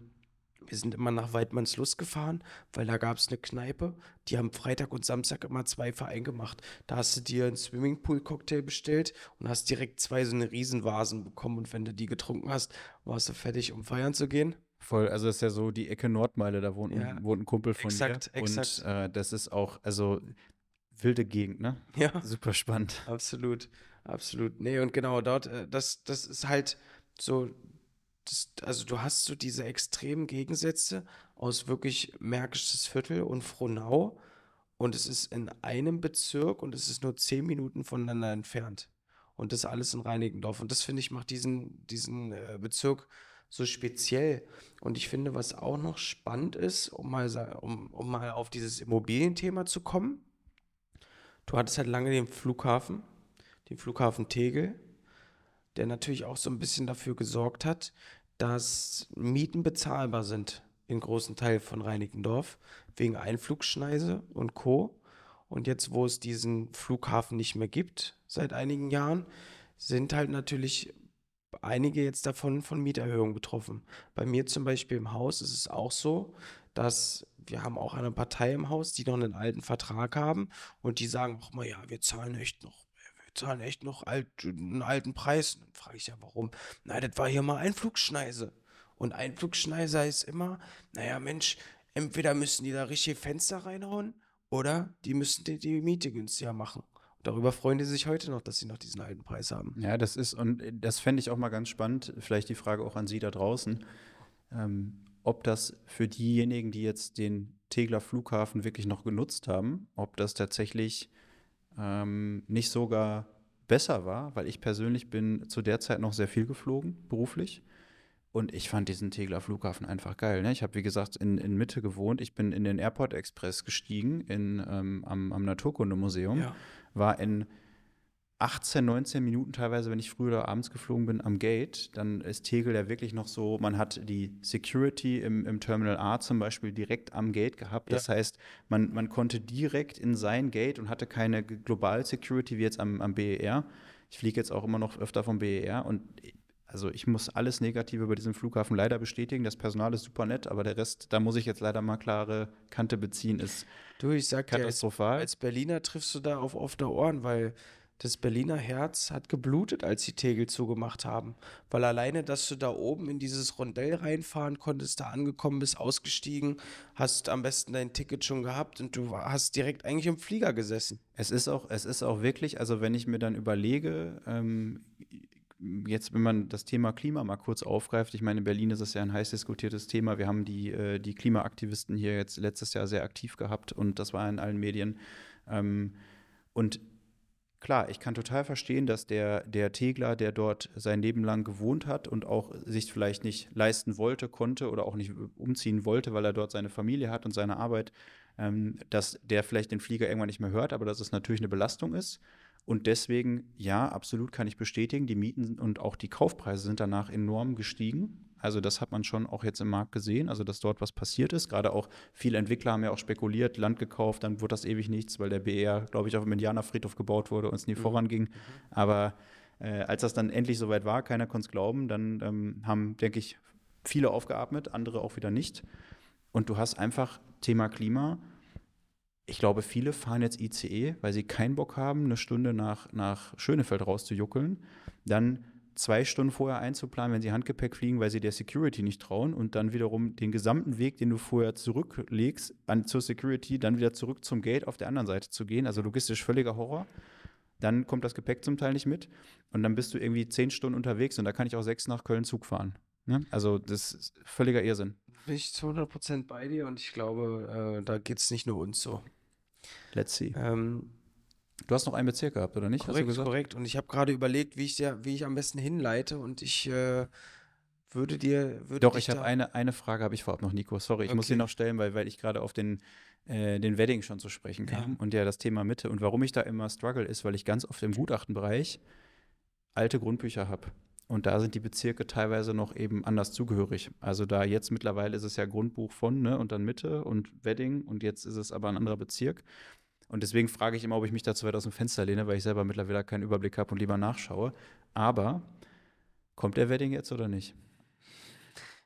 wir sind immer nach Weidmannslust gefahren, weil da gab es eine Kneipe. Die haben Freitag und Samstag immer zwei Vereine gemacht. Da hast du dir einen Swimmingpool-Cocktail bestellt und hast direkt zwei so eine Riesenvasen bekommen. Und wenn du die getrunken hast, warst du fertig, um feiern zu gehen. Voll, also das ist ja so die Ecke Nordmeile, da wohnt, ja. ein, wohnt ein Kumpel von exakt, mir. Exakt. Und äh, das ist auch, also wilde Gegend, ne? Ja. Super spannend. Absolut, absolut. Nee, und genau dort, äh, das, das ist halt so das, also du hast so diese extremen Gegensätze aus wirklich Märkisches Viertel und Frohnau und es ist in einem Bezirk und es ist nur zehn Minuten voneinander entfernt. Und das alles in Reinickendorf. Und das finde ich macht diesen, diesen äh, Bezirk so speziell. Und ich finde, was auch noch spannend ist, um mal, um, um mal auf dieses Immobilienthema zu kommen, du hattest halt lange den Flughafen, den Flughafen Tegel der natürlich auch so ein bisschen dafür gesorgt hat, dass Mieten bezahlbar sind in großen Teil von Reinickendorf wegen Einflugschneise und Co. Und jetzt, wo es diesen Flughafen nicht mehr gibt seit einigen Jahren, sind halt natürlich einige jetzt davon von Mieterhöhungen betroffen. Bei mir zum Beispiel im Haus ist es auch so, dass wir haben auch eine Partei im Haus, die noch einen alten Vertrag haben und die sagen auch mal, ja, wir zahlen echt noch zahlen echt noch alt, einen alten Preis. Und dann frage ich ja, warum? Na, das war hier mal Einflugschneise. Und Einflugschneise heißt immer, naja, Mensch, entweder müssen die da richtige Fenster reinhauen oder die müssen die, die Miete günstiger machen. Darüber freuen die sich heute noch, dass sie noch diesen alten Preis haben. Ja, das ist, und das fände ich auch mal ganz spannend, vielleicht die Frage auch an Sie da draußen, ähm, ob das für diejenigen, die jetzt den Tegler Flughafen wirklich noch genutzt haben, ob das tatsächlich ähm, nicht sogar besser war, weil ich persönlich bin zu der Zeit noch sehr viel geflogen, beruflich. Und ich fand diesen Tegler Flughafen einfach geil. Ne? Ich habe, wie gesagt, in, in Mitte gewohnt. Ich bin in den Airport Express gestiegen in, ähm, am, am Naturkundemuseum, ja. war in 18, 19 Minuten teilweise, wenn ich früh oder abends geflogen bin, am Gate, dann ist Tegel ja wirklich noch so, man hat die Security im, im Terminal A zum Beispiel direkt am Gate gehabt. Das ja. heißt, man, man konnte direkt in sein Gate und hatte keine global Security wie jetzt am, am BER. Ich fliege jetzt auch immer noch öfter vom BER und also ich muss alles Negative über diesen Flughafen leider bestätigen. Das Personal ist super nett, aber der Rest, da muss ich jetzt leider mal klare Kante beziehen, ist du, ich sag katastrophal. Dir, als, als Berliner triffst du da auf offene Ohren, weil das Berliner Herz hat geblutet, als die Tegel zugemacht haben. Weil alleine, dass du da oben in dieses Rondell reinfahren konntest, da angekommen bist, ausgestiegen, hast am besten dein Ticket schon gehabt und du hast direkt eigentlich im Flieger gesessen. Es ist auch, es ist auch wirklich, also wenn ich mir dann überlege, ähm, jetzt, wenn man das Thema Klima mal kurz aufgreift, ich meine, in Berlin ist es ja ein heiß diskutiertes Thema. Wir haben die, äh, die Klimaaktivisten hier jetzt letztes Jahr sehr aktiv gehabt und das war in allen Medien. Ähm, und klar, ich kann total verstehen, dass der, der Tegler, der dort sein Leben lang gewohnt hat und auch sich vielleicht nicht leisten wollte, konnte oder auch nicht umziehen wollte, weil er dort seine Familie hat und seine Arbeit, ähm, dass der vielleicht den Flieger irgendwann nicht mehr hört, aber dass es natürlich eine Belastung ist. Und deswegen, ja, absolut kann ich bestätigen, die Mieten und auch die Kaufpreise sind danach enorm gestiegen. Also das hat man schon auch jetzt im Markt gesehen, also dass dort was passiert ist. Gerade auch viele Entwickler haben ja auch spekuliert, Land gekauft, dann wurde das ewig nichts, weil der BR, e glaube ich, auf dem Indianerfriedhof gebaut wurde und es nie mhm. voranging. Mhm. Aber äh, als das dann endlich soweit war, keiner konnte es glauben, dann ähm, haben, denke ich, viele aufgeatmet, andere auch wieder nicht. Und du hast einfach Thema Klima. Ich glaube, viele fahren jetzt ICE, weil sie keinen Bock haben, eine Stunde nach, nach Schönefeld rauszujuckeln. Dann zwei Stunden vorher einzuplanen, wenn sie Handgepäck fliegen, weil sie der Security nicht trauen und dann wiederum den gesamten Weg, den du vorher zurücklegst an, zur Security, dann wieder zurück zum Gate auf der anderen Seite zu gehen. Also logistisch völliger Horror. Dann kommt das Gepäck zum Teil nicht mit und dann bist du irgendwie zehn Stunden unterwegs und da kann ich auch sechs nach Köln Zug fahren. Ne? Also das ist völliger Irrsinn. Bin ich zu 100% Prozent bei dir und ich glaube, äh, da geht es nicht nur uns so. Let's see. Ähm, Du hast noch einen Bezirk gehabt, oder nicht? Korrekt, korrekt. Und ich habe gerade überlegt, wie ich, dir, wie ich am besten hinleite und ich äh, würde dir. Würde Doch, ich habe eine, eine Frage habe ich vorab noch, Nico. Sorry, ich okay. muss sie noch stellen, weil, weil ich gerade auf den, äh, den Wedding schon zu sprechen kam ja. und ja das Thema Mitte und warum ich da immer struggle ist, weil ich ganz oft im Gutachtenbereich alte Grundbücher habe. Und da sind die Bezirke teilweise noch eben anders zugehörig. Also da jetzt mittlerweile ist es ja Grundbuch von, ne, und dann Mitte und Wedding und jetzt ist es aber ein anderer Bezirk. Und deswegen frage ich immer, ob ich mich da zu weit aus dem Fenster lehne, weil ich selber mittlerweile keinen Überblick habe und lieber nachschaue. Aber kommt der Wedding jetzt oder nicht?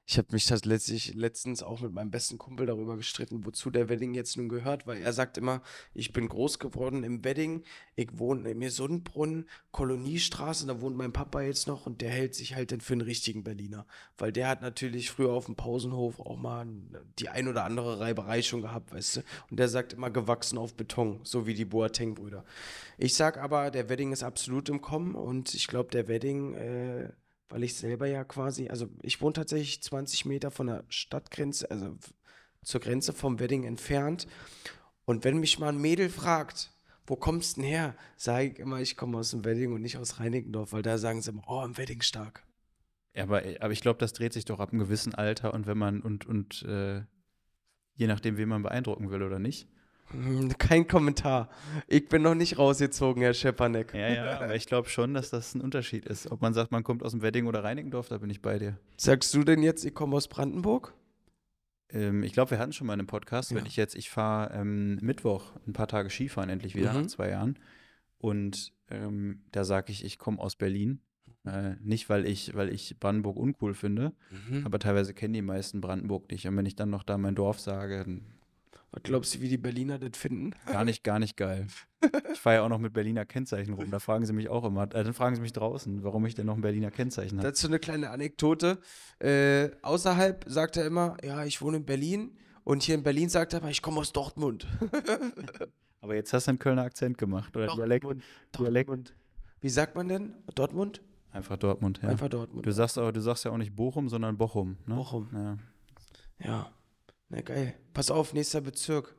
Ich habe mich tatsächlich letztens auch mit meinem besten Kumpel darüber gestritten, wozu der Wedding jetzt nun gehört, weil er sagt immer, ich bin groß geworden im Wedding, ich wohne im Sundbrunn, Koloniestraße, da wohnt mein Papa jetzt noch und der hält sich halt dann für einen richtigen Berliner, weil der hat natürlich früher auf dem Pausenhof auch mal die ein oder andere Reiberei schon gehabt, weißt du, und der sagt immer gewachsen auf Beton, so wie die Boateng-Brüder. Ich sag aber, der Wedding ist absolut im Kommen und ich glaube, der Wedding äh, weil ich selber ja quasi, also ich wohne tatsächlich 20 Meter von der Stadtgrenze, also zur Grenze vom Wedding entfernt. Und wenn mich mal ein Mädel fragt, wo kommst du denn her? Sage ich immer, ich komme aus dem Wedding und nicht aus Reinickendorf, weil da sagen sie immer, oh, im Wedding stark. Ja, aber, äh, aber ich glaube, das dreht sich doch ab einem gewissen Alter und wenn man und, und äh, je nachdem, wen man beeindrucken will oder nicht. Hm, kein Kommentar. Ich bin noch nicht rausgezogen, Herr Schepanek. Ja, ja, aber ich glaube schon, dass das ein Unterschied ist. Ob man sagt, man kommt aus dem Wedding oder Reinickendorf, da bin ich bei dir. Sagst du denn jetzt, ich komme aus Brandenburg? Ähm, ich glaube, wir hatten schon mal einen Podcast. Ja. Wenn ich jetzt, ich fahre ähm, Mittwoch ein paar Tage Skifahren, endlich wieder mhm. nach zwei Jahren. Und ähm, da sage ich, ich komme aus Berlin. Äh, nicht, weil ich, weil ich Brandenburg uncool finde, mhm. aber teilweise kennen die meisten Brandenburg nicht. Und wenn ich dann noch da mein Dorf sage, dann was glaubst du, wie die Berliner das finden? Gar nicht, gar nicht geil. Ich fahre ja auch noch mit Berliner Kennzeichen rum. Da fragen sie mich auch immer. Äh, dann fragen sie mich draußen, warum ich denn noch ein Berliner Kennzeichen habe. Dazu eine kleine Anekdote. Äh, außerhalb sagt er immer, ja, ich wohne in Berlin. Und hier in Berlin sagt er immer, ich komme aus Dortmund. Aber jetzt hast du einen Kölner Akzent gemacht. Oder Dortmund, Dialekt. Dialekt. Dortmund. Wie sagt man denn? Dortmund? Einfach Dortmund, ja. Einfach Dortmund. Du sagst, aber, du sagst ja auch nicht Bochum, sondern Bochum. Ne? Bochum. Ja. ja. Na geil, pass auf, nächster Bezirk.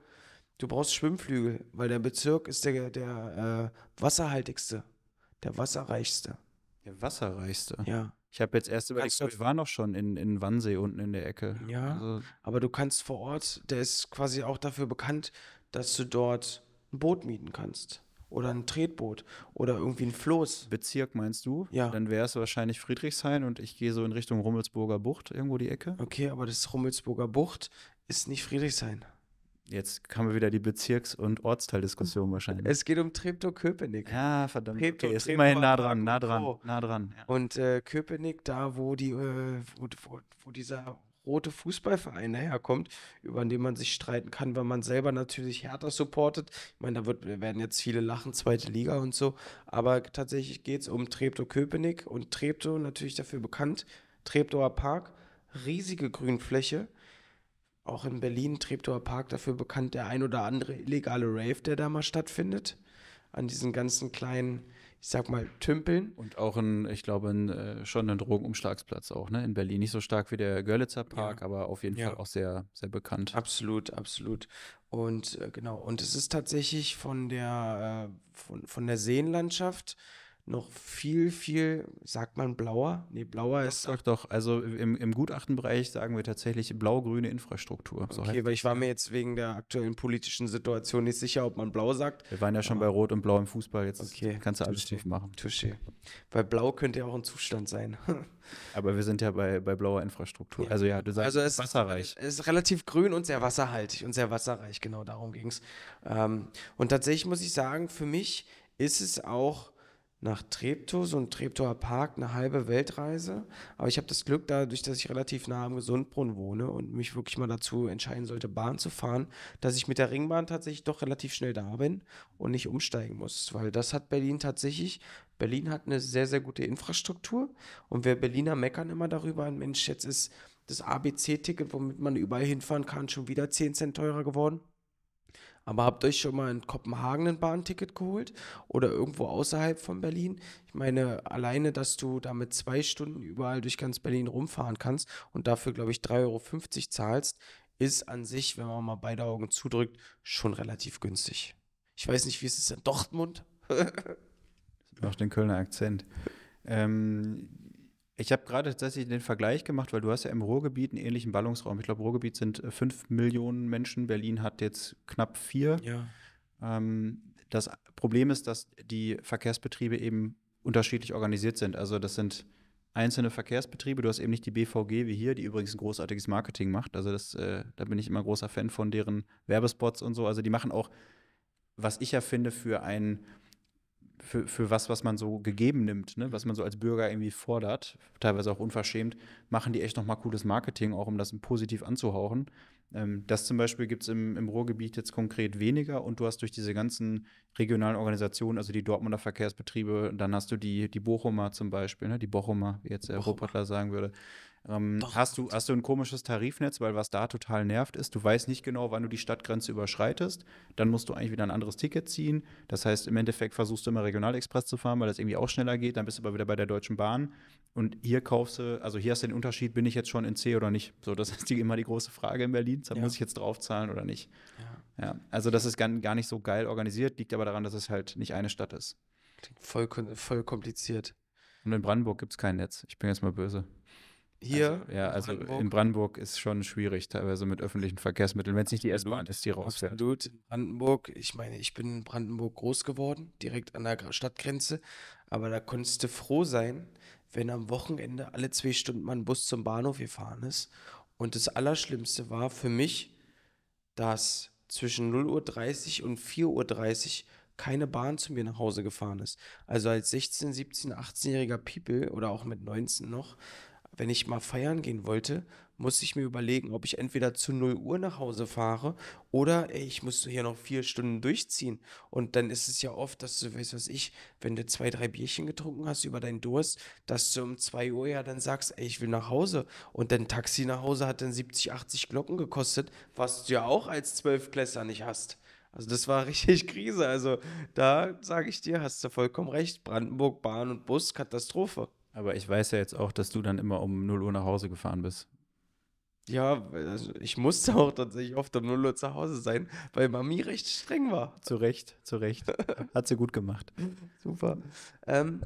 Du brauchst Schwimmflügel, weil der Bezirk ist der, der äh, wasserhaltigste, der wasserreichste. Der wasserreichste? Ja. Ich habe jetzt erst überlegt, wir waren noch schon in, in Wannsee unten in der Ecke. Ja, also. aber du kannst vor Ort, der ist quasi auch dafür bekannt, dass du dort ein Boot mieten kannst oder ein Tretboot oder irgendwie ein Floß. Bezirk meinst du? Ja. Dann wäre es wahrscheinlich Friedrichshain und ich gehe so in Richtung Rummelsburger Bucht, irgendwo die Ecke. Okay, aber das Rummelsburger Bucht ist nicht Friedrichshain. Jetzt haben wir wieder die Bezirks- und Ortsteildiskussion wahrscheinlich. Es geht um Treptow-Köpenick. Ja, verdammt. Treptow, okay, ist Treptow immerhin nah dran, nah dran, nah dran. Ja. Und äh, Köpenick, da wo, die, äh, wo, wo, wo, dieser rote Fußballverein herkommt, über den man sich streiten kann, weil man selber natürlich härter supportet. Ich meine, da wird, werden jetzt viele lachen, zweite Liga und so. Aber tatsächlich geht es um Treptow-Köpenick und Treptow natürlich dafür bekannt. Treptower Park, riesige Grünfläche auch in Berlin, Treptower Park, dafür bekannt der ein oder andere illegale Rave, der da mal stattfindet. An diesen ganzen kleinen, ich sag mal, Tümpeln. Und auch in, ich glaube, in, äh, schon ein Drogenumschlagsplatz auch, ne? In Berlin. Nicht so stark wie der Görlitzer Park, ja. aber auf jeden ja. Fall auch sehr, sehr bekannt. Absolut, absolut. Und äh, genau, und es ist tatsächlich von der, äh, von, von der Seenlandschaft noch viel, viel, sagt man blauer? Nee, blauer doch, ist. Sag doch, also im, im Gutachtenbereich sagen wir tatsächlich blau-grüne Infrastruktur. So okay, weil ich war mir jetzt wegen der aktuellen politischen Situation nicht sicher, ob man blau sagt. Wir waren ja schon Aber bei Rot und Blau im Fußball, jetzt okay. kannst du alles tief machen. Touché. Weil blau könnte ja auch ein Zustand sein. Aber wir sind ja bei, bei blauer Infrastruktur. Ja. Also ja, du sagst also es wasserreich. Es ist relativ grün und sehr wasserhaltig und sehr wasserreich, genau darum ging es. Ähm, und tatsächlich muss ich sagen, für mich ist es auch nach Treptow, so ein Treptower Park, eine halbe Weltreise. Aber ich habe das Glück, dadurch, dass ich relativ nah am Gesundbrunnen wohne und mich wirklich mal dazu entscheiden sollte, Bahn zu fahren, dass ich mit der Ringbahn tatsächlich doch relativ schnell da bin und nicht umsteigen muss. Weil das hat Berlin tatsächlich. Berlin hat eine sehr, sehr gute Infrastruktur. Und wir Berliner meckern immer darüber, ein Mensch, jetzt ist das ABC-Ticket, womit man überall hinfahren kann, schon wieder 10 Cent teurer geworden. Aber habt euch schon mal in Kopenhagen ein Bahnticket geholt oder irgendwo außerhalb von Berlin? Ich meine, alleine, dass du damit zwei Stunden überall durch ganz Berlin rumfahren kannst und dafür, glaube ich, 3,50 Euro zahlst, ist an sich, wenn man mal beide Augen zudrückt, schon relativ günstig. Ich weiß nicht, wie ist es in Dortmund? Noch den Kölner Akzent. Ähm, ich habe gerade tatsächlich den Vergleich gemacht, weil du hast ja im Ruhrgebiet einen ähnlichen Ballungsraum. Ich glaube, Ruhrgebiet sind äh, fünf Millionen Menschen, Berlin hat jetzt knapp vier. Ja. Ähm, das Problem ist, dass die Verkehrsbetriebe eben unterschiedlich organisiert sind. Also das sind einzelne Verkehrsbetriebe. Du hast eben nicht die BVG wie hier, die übrigens ein großartiges Marketing macht. Also das, äh, da bin ich immer großer Fan von deren Werbespots und so. Also die machen auch, was ich ja finde, für einen für, für was, was man so gegeben nimmt, ne? was man so als Bürger irgendwie fordert, teilweise auch unverschämt, machen die echt nochmal cooles Marketing, auch um das positiv anzuhauchen. Ähm, das zum Beispiel gibt es im, im Ruhrgebiet jetzt konkret weniger und du hast durch diese ganzen regionalen Organisationen, also die Dortmunder Verkehrsbetriebe, dann hast du die, die Bochumer zum Beispiel, ne? die Bochumer, wie jetzt der Bochumer. Robotler sagen würde, ähm, hast, du, hast du ein komisches Tarifnetz, weil was da total nervt ist, du weißt nicht genau, wann du die Stadtgrenze überschreitest, dann musst du eigentlich wieder ein anderes Ticket ziehen. Das heißt, im Endeffekt versuchst du immer Regionalexpress zu fahren, weil das irgendwie auch schneller geht, dann bist du aber wieder bei der Deutschen Bahn. Und hier kaufst du, also hier hast du den Unterschied, bin ich jetzt schon in C oder nicht? So, das ist die, immer die große Frage in Berlin, da ja. muss ich jetzt draufzahlen oder nicht. Ja. ja. Also das ist gar, gar nicht so geil organisiert, liegt aber daran, dass es halt nicht eine Stadt ist. Klingt voll, voll kompliziert. Und in Brandenburg gibt es kein Netz. Ich bin jetzt mal böse. Hier? Also, ja, also Brandenburg. in Brandenburg ist schon schwierig, teilweise mit öffentlichen Verkehrsmitteln, wenn es nicht die S-Bahn ist, die rausfährt. Absolut. In Brandenburg, ich meine, ich bin in Brandenburg groß geworden, direkt an der Stadtgrenze, aber da konntest du froh sein, wenn am Wochenende alle zwei Stunden mal ein Bus zum Bahnhof gefahren ist. Und das Allerschlimmste war für mich, dass zwischen 0.30 Uhr und 4.30 Uhr keine Bahn zu mir nach Hause gefahren ist. Also als 16, 17, 18-jähriger People oder auch mit 19 noch, wenn ich mal feiern gehen wollte, musste ich mir überlegen, ob ich entweder zu 0 Uhr nach Hause fahre oder ey, ich musste hier noch vier Stunden durchziehen. Und dann ist es ja oft, dass du, weißt du, was ich, wenn du zwei, drei Bierchen getrunken hast über deinen Durst, dass du um 2 Uhr ja dann sagst, ey, ich will nach Hause. Und dein Taxi nach Hause hat dann 70, 80 Glocken gekostet, was du ja auch als Zwölfklässler nicht hast. Also das war richtig Krise. Also da sage ich dir, hast du vollkommen recht. Brandenburg, Bahn und Bus, Katastrophe. Aber ich weiß ja jetzt auch, dass du dann immer um 0 Uhr nach Hause gefahren bist. Ja, also ich musste auch tatsächlich oft um 0 Uhr zu Hause sein, weil Mami recht streng war. Zu Recht, zu Recht. Hat sie gut gemacht. Super. Ähm,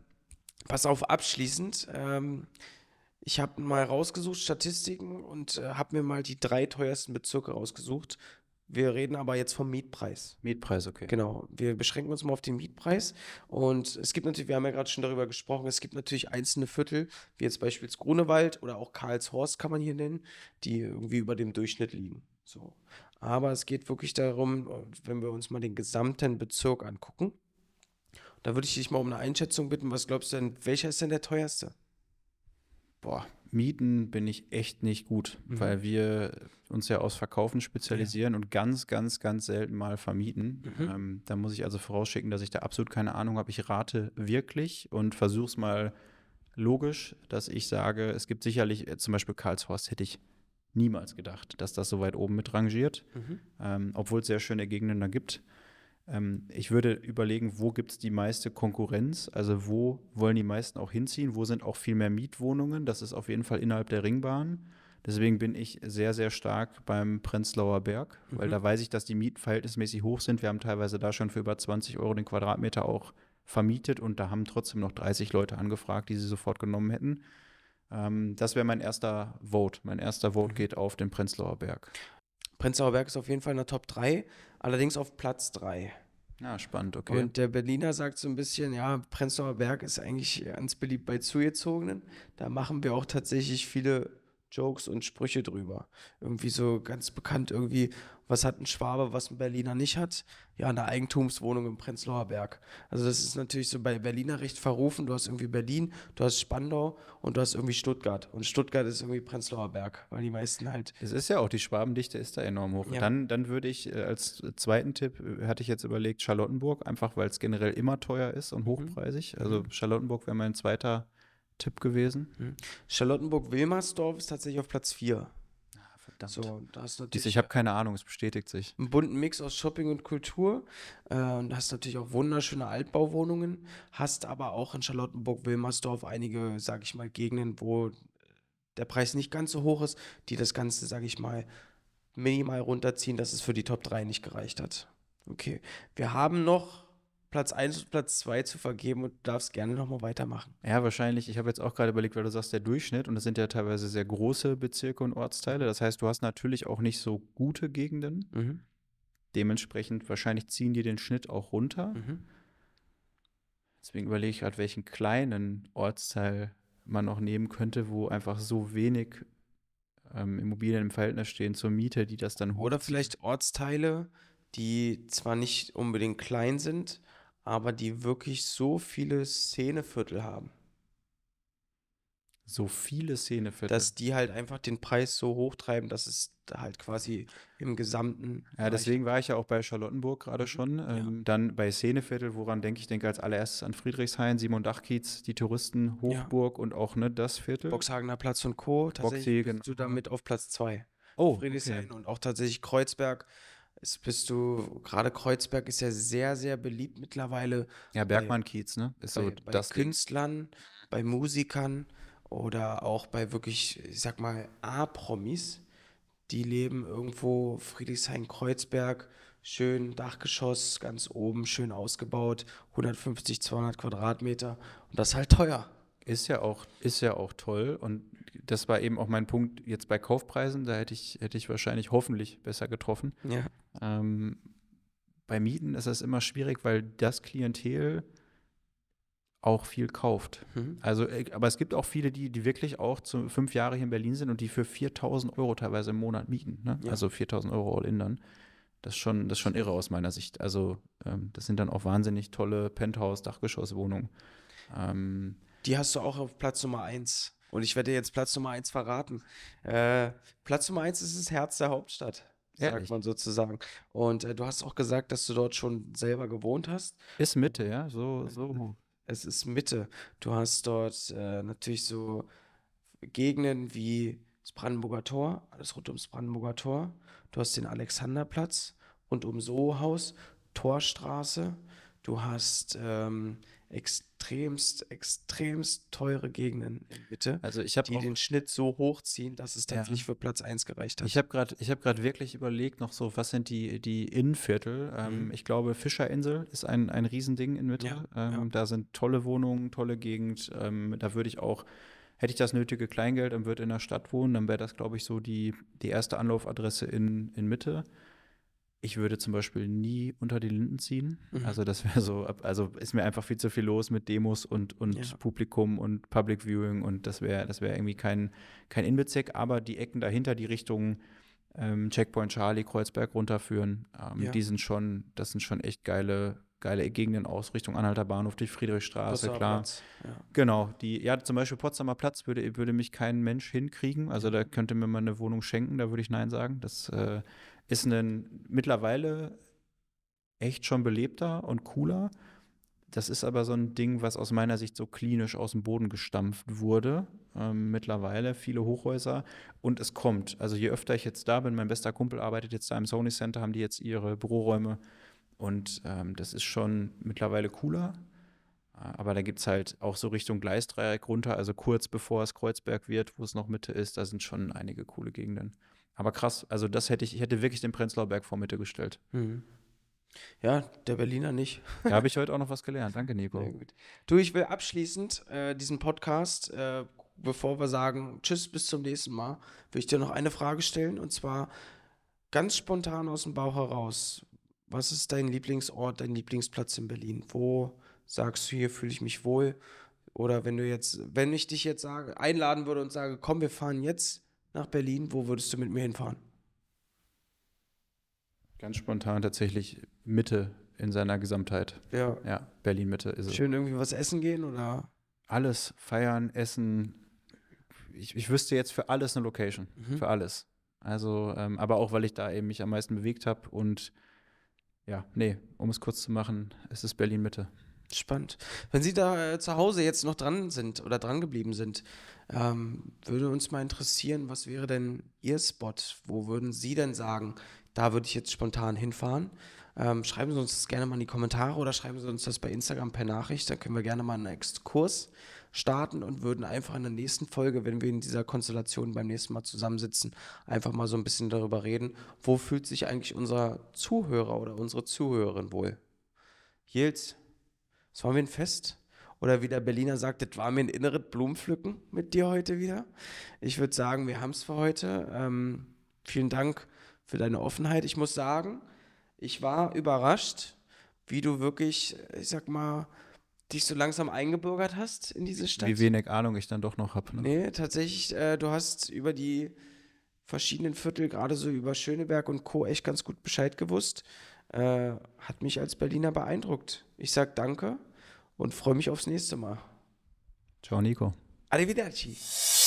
pass auf, abschließend. Ähm, ich habe mal rausgesucht, Statistiken, und äh, habe mir mal die drei teuersten Bezirke rausgesucht wir reden aber jetzt vom Mietpreis. Mietpreis, okay. Genau. Wir beschränken uns mal auf den Mietpreis. Und es gibt natürlich, wir haben ja gerade schon darüber gesprochen, es gibt natürlich einzelne Viertel, wie jetzt beispielsweise Grunewald oder auch Karlshorst kann man hier nennen, die irgendwie über dem Durchschnitt liegen. So. Aber es geht wirklich darum, wenn wir uns mal den gesamten Bezirk angucken, da würde ich dich mal um eine Einschätzung bitten. Was glaubst du denn, welcher ist denn der teuerste? Boah, Mieten bin ich echt nicht gut, mhm. weil wir uns ja aus Verkaufen spezialisieren ja. und ganz, ganz, ganz selten mal vermieten. Mhm. Ähm, da muss ich also vorausschicken, dass ich da absolut keine Ahnung habe. Ich rate wirklich und versuche es mal logisch, dass ich sage, es gibt sicherlich, äh, zum Beispiel Karlshorst hätte ich niemals gedacht, dass das so weit oben mit rangiert, mhm. ähm, obwohl es sehr schöne Gegenden da gibt. Ähm, ich würde überlegen, wo gibt es die meiste Konkurrenz? Also wo wollen die meisten auch hinziehen? Wo sind auch viel mehr Mietwohnungen? Das ist auf jeden Fall innerhalb der Ringbahn. Deswegen bin ich sehr, sehr stark beim Prenzlauer Berg, weil mhm. da weiß ich, dass die Mieten verhältnismäßig hoch sind. Wir haben teilweise da schon für über 20 Euro den Quadratmeter auch vermietet und da haben trotzdem noch 30 Leute angefragt, die sie sofort genommen hätten. Ähm, das wäre mein erster Vote. Mein erster Vote mhm. geht auf den Prenzlauer Berg. Prenzlauer Berg ist auf jeden Fall in der Top 3, allerdings auf Platz 3. Ja, ah, spannend, okay. Und der Berliner sagt so ein bisschen, ja, Prenzlauer Berg ist eigentlich ganz beliebt bei Zugezogenen. Da machen wir auch tatsächlich viele Jokes und Sprüche drüber. Irgendwie so ganz bekannt irgendwie, was hat ein Schwabe, was ein Berliner nicht hat? Ja, eine Eigentumswohnung im Prenzlauer Berg. Also das ist natürlich so bei Berliner recht verrufen. Du hast irgendwie Berlin, du hast Spandau und du hast irgendwie Stuttgart. Und Stuttgart ist irgendwie Prenzlauer Berg, weil die meisten halt. Es ist ja auch, die Schwabendichte ist da enorm hoch. Ja. Dann, dann würde ich äh, als zweiten Tipp, hatte äh, ich jetzt überlegt, Charlottenburg, einfach weil es generell immer teuer ist und mhm. hochpreisig. Mhm. Also Charlottenburg wäre mein zweiter Tipp gewesen. Mhm. Charlottenburg-Wilmersdorf ist tatsächlich auf Platz 4. Ah, verdammt. So, da ist natürlich, ich habe keine Ahnung, es bestätigt sich. Einen bunten Mix aus Shopping und Kultur. Äh, und hast natürlich auch wunderschöne Altbauwohnungen. Hast aber auch in Charlottenburg-Wilmersdorf einige, sage ich mal, Gegenden, wo der Preis nicht ganz so hoch ist, die das Ganze, sage ich mal, minimal runterziehen, dass es für die Top 3 nicht gereicht hat. Okay, wir haben noch Platz 1 und Platz 2 zu vergeben und du darfst gerne nochmal weitermachen. Ja, wahrscheinlich. Ich habe jetzt auch gerade überlegt, weil du sagst, der Durchschnitt, und das sind ja teilweise sehr große Bezirke und Ortsteile. Das heißt, du hast natürlich auch nicht so gute Gegenden. Mhm. Dementsprechend wahrscheinlich ziehen die den Schnitt auch runter. Mhm. Deswegen überlege ich gerade, welchen kleinen Ortsteil man noch nehmen könnte, wo einfach so wenig ähm, Immobilien im Verhältnis stehen zur Miete, die das dann hoch. Oder vielleicht Ortsteile, die zwar nicht unbedingt klein sind, aber die wirklich so viele Szeneviertel haben. So viele Szeneviertel. Dass die halt einfach den Preis so hoch treiben, dass es halt quasi im gesamten. Ja, deswegen war ich ja auch bei Charlottenburg gerade mhm. schon. Ja. Ähm, dann bei Szeneviertel, woran denke ich, denke als allererstes an Friedrichshain, Simon Dachkiez, die Touristen, Hochburg ja. und auch ne, das Viertel. Boxhagener Platz und Co. Tatsächlich Boxhagen. bist du genau. damit auf Platz zwei. Oh, Friedrichshain okay. und auch tatsächlich Kreuzberg es bist du, gerade Kreuzberg ist ja sehr, sehr beliebt mittlerweile. Ja, Bergmann-Kiez, ne? Ist bei, so bei das Künstlern, Ding. bei Musikern oder auch bei wirklich, ich sag mal, A-Promis. Die leben irgendwo Friedrichshain-Kreuzberg, schön Dachgeschoss, ganz oben, schön ausgebaut, 150, 200 Quadratmeter. Und das ist halt teuer. Ist ja auch, ist ja auch toll. Und das war eben auch mein Punkt jetzt bei Kaufpreisen. Da hätte ich, hätte ich wahrscheinlich hoffentlich besser getroffen. Ja. Ähm, bei Mieten ist das immer schwierig, weil das Klientel auch viel kauft. Mhm. Also, äh, aber es gibt auch viele, die, die wirklich auch zu fünf Jahre hier in Berlin sind und die für 4000 Euro teilweise im Monat mieten. Ne? Ja. Also 4000 Euro all in dann. Das ist, schon, das ist schon irre aus meiner Sicht. Also, ähm, das sind dann auch wahnsinnig tolle Penthouse-Dachgeschosswohnungen. Ähm, die hast du auch auf Platz Nummer 1. Und ich werde dir jetzt Platz Nummer 1 verraten. Äh, Platz Nummer 1 ist das Herz der Hauptstadt. Ehrlich? sagt man sozusagen. Und äh, du hast auch gesagt, dass du dort schon selber gewohnt hast. Ist Mitte, ja, so. so. Äh, es ist Mitte. Du hast dort äh, natürlich so Gegenden wie das Brandenburger Tor, alles rund ums Brandenburger Tor. Du hast den Alexanderplatz und um Sohaus, Torstraße. Du hast ähm, extremst, extremst teure Gegenden in Mitte, also ich die auch, den Schnitt so hochziehen, dass es tatsächlich ja. für Platz 1 gereicht hat. Ich habe gerade hab, grad, ich wirklich überlegt, noch so, was sind die, die Innenviertel? Ähm, mhm. Ich glaube, Fischerinsel ist ein, ein Riesending in Mitte. Ja, ähm, ja. Da sind tolle Wohnungen, tolle Gegend. Ähm, da würde ich auch hätte ich das nötige Kleingeld und würde in der Stadt wohnen, dann wäre das, glaube ich, so die, die erste Anlaufadresse in, in Mitte ich würde zum Beispiel nie unter die Linden ziehen. Mhm. Also das wäre so, also ist mir einfach viel zu viel los mit Demos und, und ja. Publikum und Public Viewing und das wäre, das wäre irgendwie kein, kein Inbezweck, aber die Ecken dahinter, die Richtung ähm, Checkpoint Charlie, Kreuzberg runterführen, ähm, ja. die sind schon, das sind schon echt geile, geile Gegenden aus, Richtung Anhalter Bahnhof, durch Friedrichstraße, Potsdamer klar. Platz, ja. Genau, die, ja, zum Beispiel Potsdamer Platz würde, würde mich kein Mensch hinkriegen. Also da könnte mir mal eine Wohnung schenken, da würde ich Nein sagen. Das äh, ist ein mittlerweile echt schon belebter und cooler. Das ist aber so ein Ding, was aus meiner Sicht so klinisch aus dem Boden gestampft wurde. Ähm, mittlerweile viele Hochhäuser und es kommt. Also je öfter ich jetzt da bin, mein bester Kumpel arbeitet jetzt da im Sony Center, haben die jetzt ihre Büroräume und ähm, das ist schon mittlerweile cooler. Äh, aber da gibt es halt auch so Richtung Gleisdreieck runter, also kurz bevor es Kreuzberg wird, wo es noch Mitte ist, da sind schon einige coole Gegenden. Aber krass, also das hätte ich, ich hätte wirklich den Prenzlauer Berg vor Mitte gestellt. Mhm. Ja, der Berliner nicht. Da habe ich heute auch noch was gelernt. Danke, Nico. Du, ich will abschließend äh, diesen Podcast, äh, bevor wir sagen Tschüss, bis zum nächsten Mal, will ich dir noch eine Frage stellen und zwar ganz spontan aus dem Bauch heraus. Was ist dein Lieblingsort, dein Lieblingsplatz in Berlin? Wo sagst du, hier fühle ich mich wohl? Oder wenn du jetzt, wenn ich dich jetzt sage, einladen würde und sage, komm, wir fahren jetzt nach Berlin, wo würdest du mit mir hinfahren? Ganz spontan tatsächlich Mitte in seiner Gesamtheit. Ja. Ja, Berlin Mitte ist es. Schön irgendwie was essen gehen oder? Alles, feiern, essen. Ich, ich wüsste jetzt für alles eine Location, mhm. für alles. Also, ähm, aber auch, weil ich da eben mich am meisten bewegt habe und ja, nee, um es kurz zu machen, es ist Berlin Mitte. Spannend. Wenn Sie da äh, zu Hause jetzt noch dran sind oder dran geblieben sind, ähm, würde uns mal interessieren, was wäre denn Ihr Spot? Wo würden Sie denn sagen, da würde ich jetzt spontan hinfahren? Ähm, schreiben Sie uns das gerne mal in die Kommentare oder schreiben Sie uns das bei Instagram per Nachricht. Da können wir gerne mal einen Exkurs starten und würden einfach in der nächsten Folge, wenn wir in dieser Konstellation beim nächsten Mal zusammensitzen, einfach mal so ein bisschen darüber reden, wo fühlt sich eigentlich unser Zuhörer oder unsere Zuhörerin wohl? Jils, es war mir ein Fest. Oder wie der Berliner sagt, das war mir ein inneres Blumenpflücken mit dir heute wieder. Ich würde sagen, wir haben es für heute. Ähm, vielen Dank für deine Offenheit. Ich muss sagen, ich war überrascht, wie du wirklich, ich sag mal, dich so langsam eingebürgert hast in diese Stadt. Wie wenig Ahnung ich dann doch noch habe. Ne? Nee, tatsächlich, äh, du hast über die verschiedenen Viertel, gerade so über Schöneberg und Co., echt ganz gut Bescheid gewusst. Äh, hat mich als Berliner beeindruckt. Ich sage danke und freue mich aufs nächste Mal. Ciao, Nico. Arrivederci.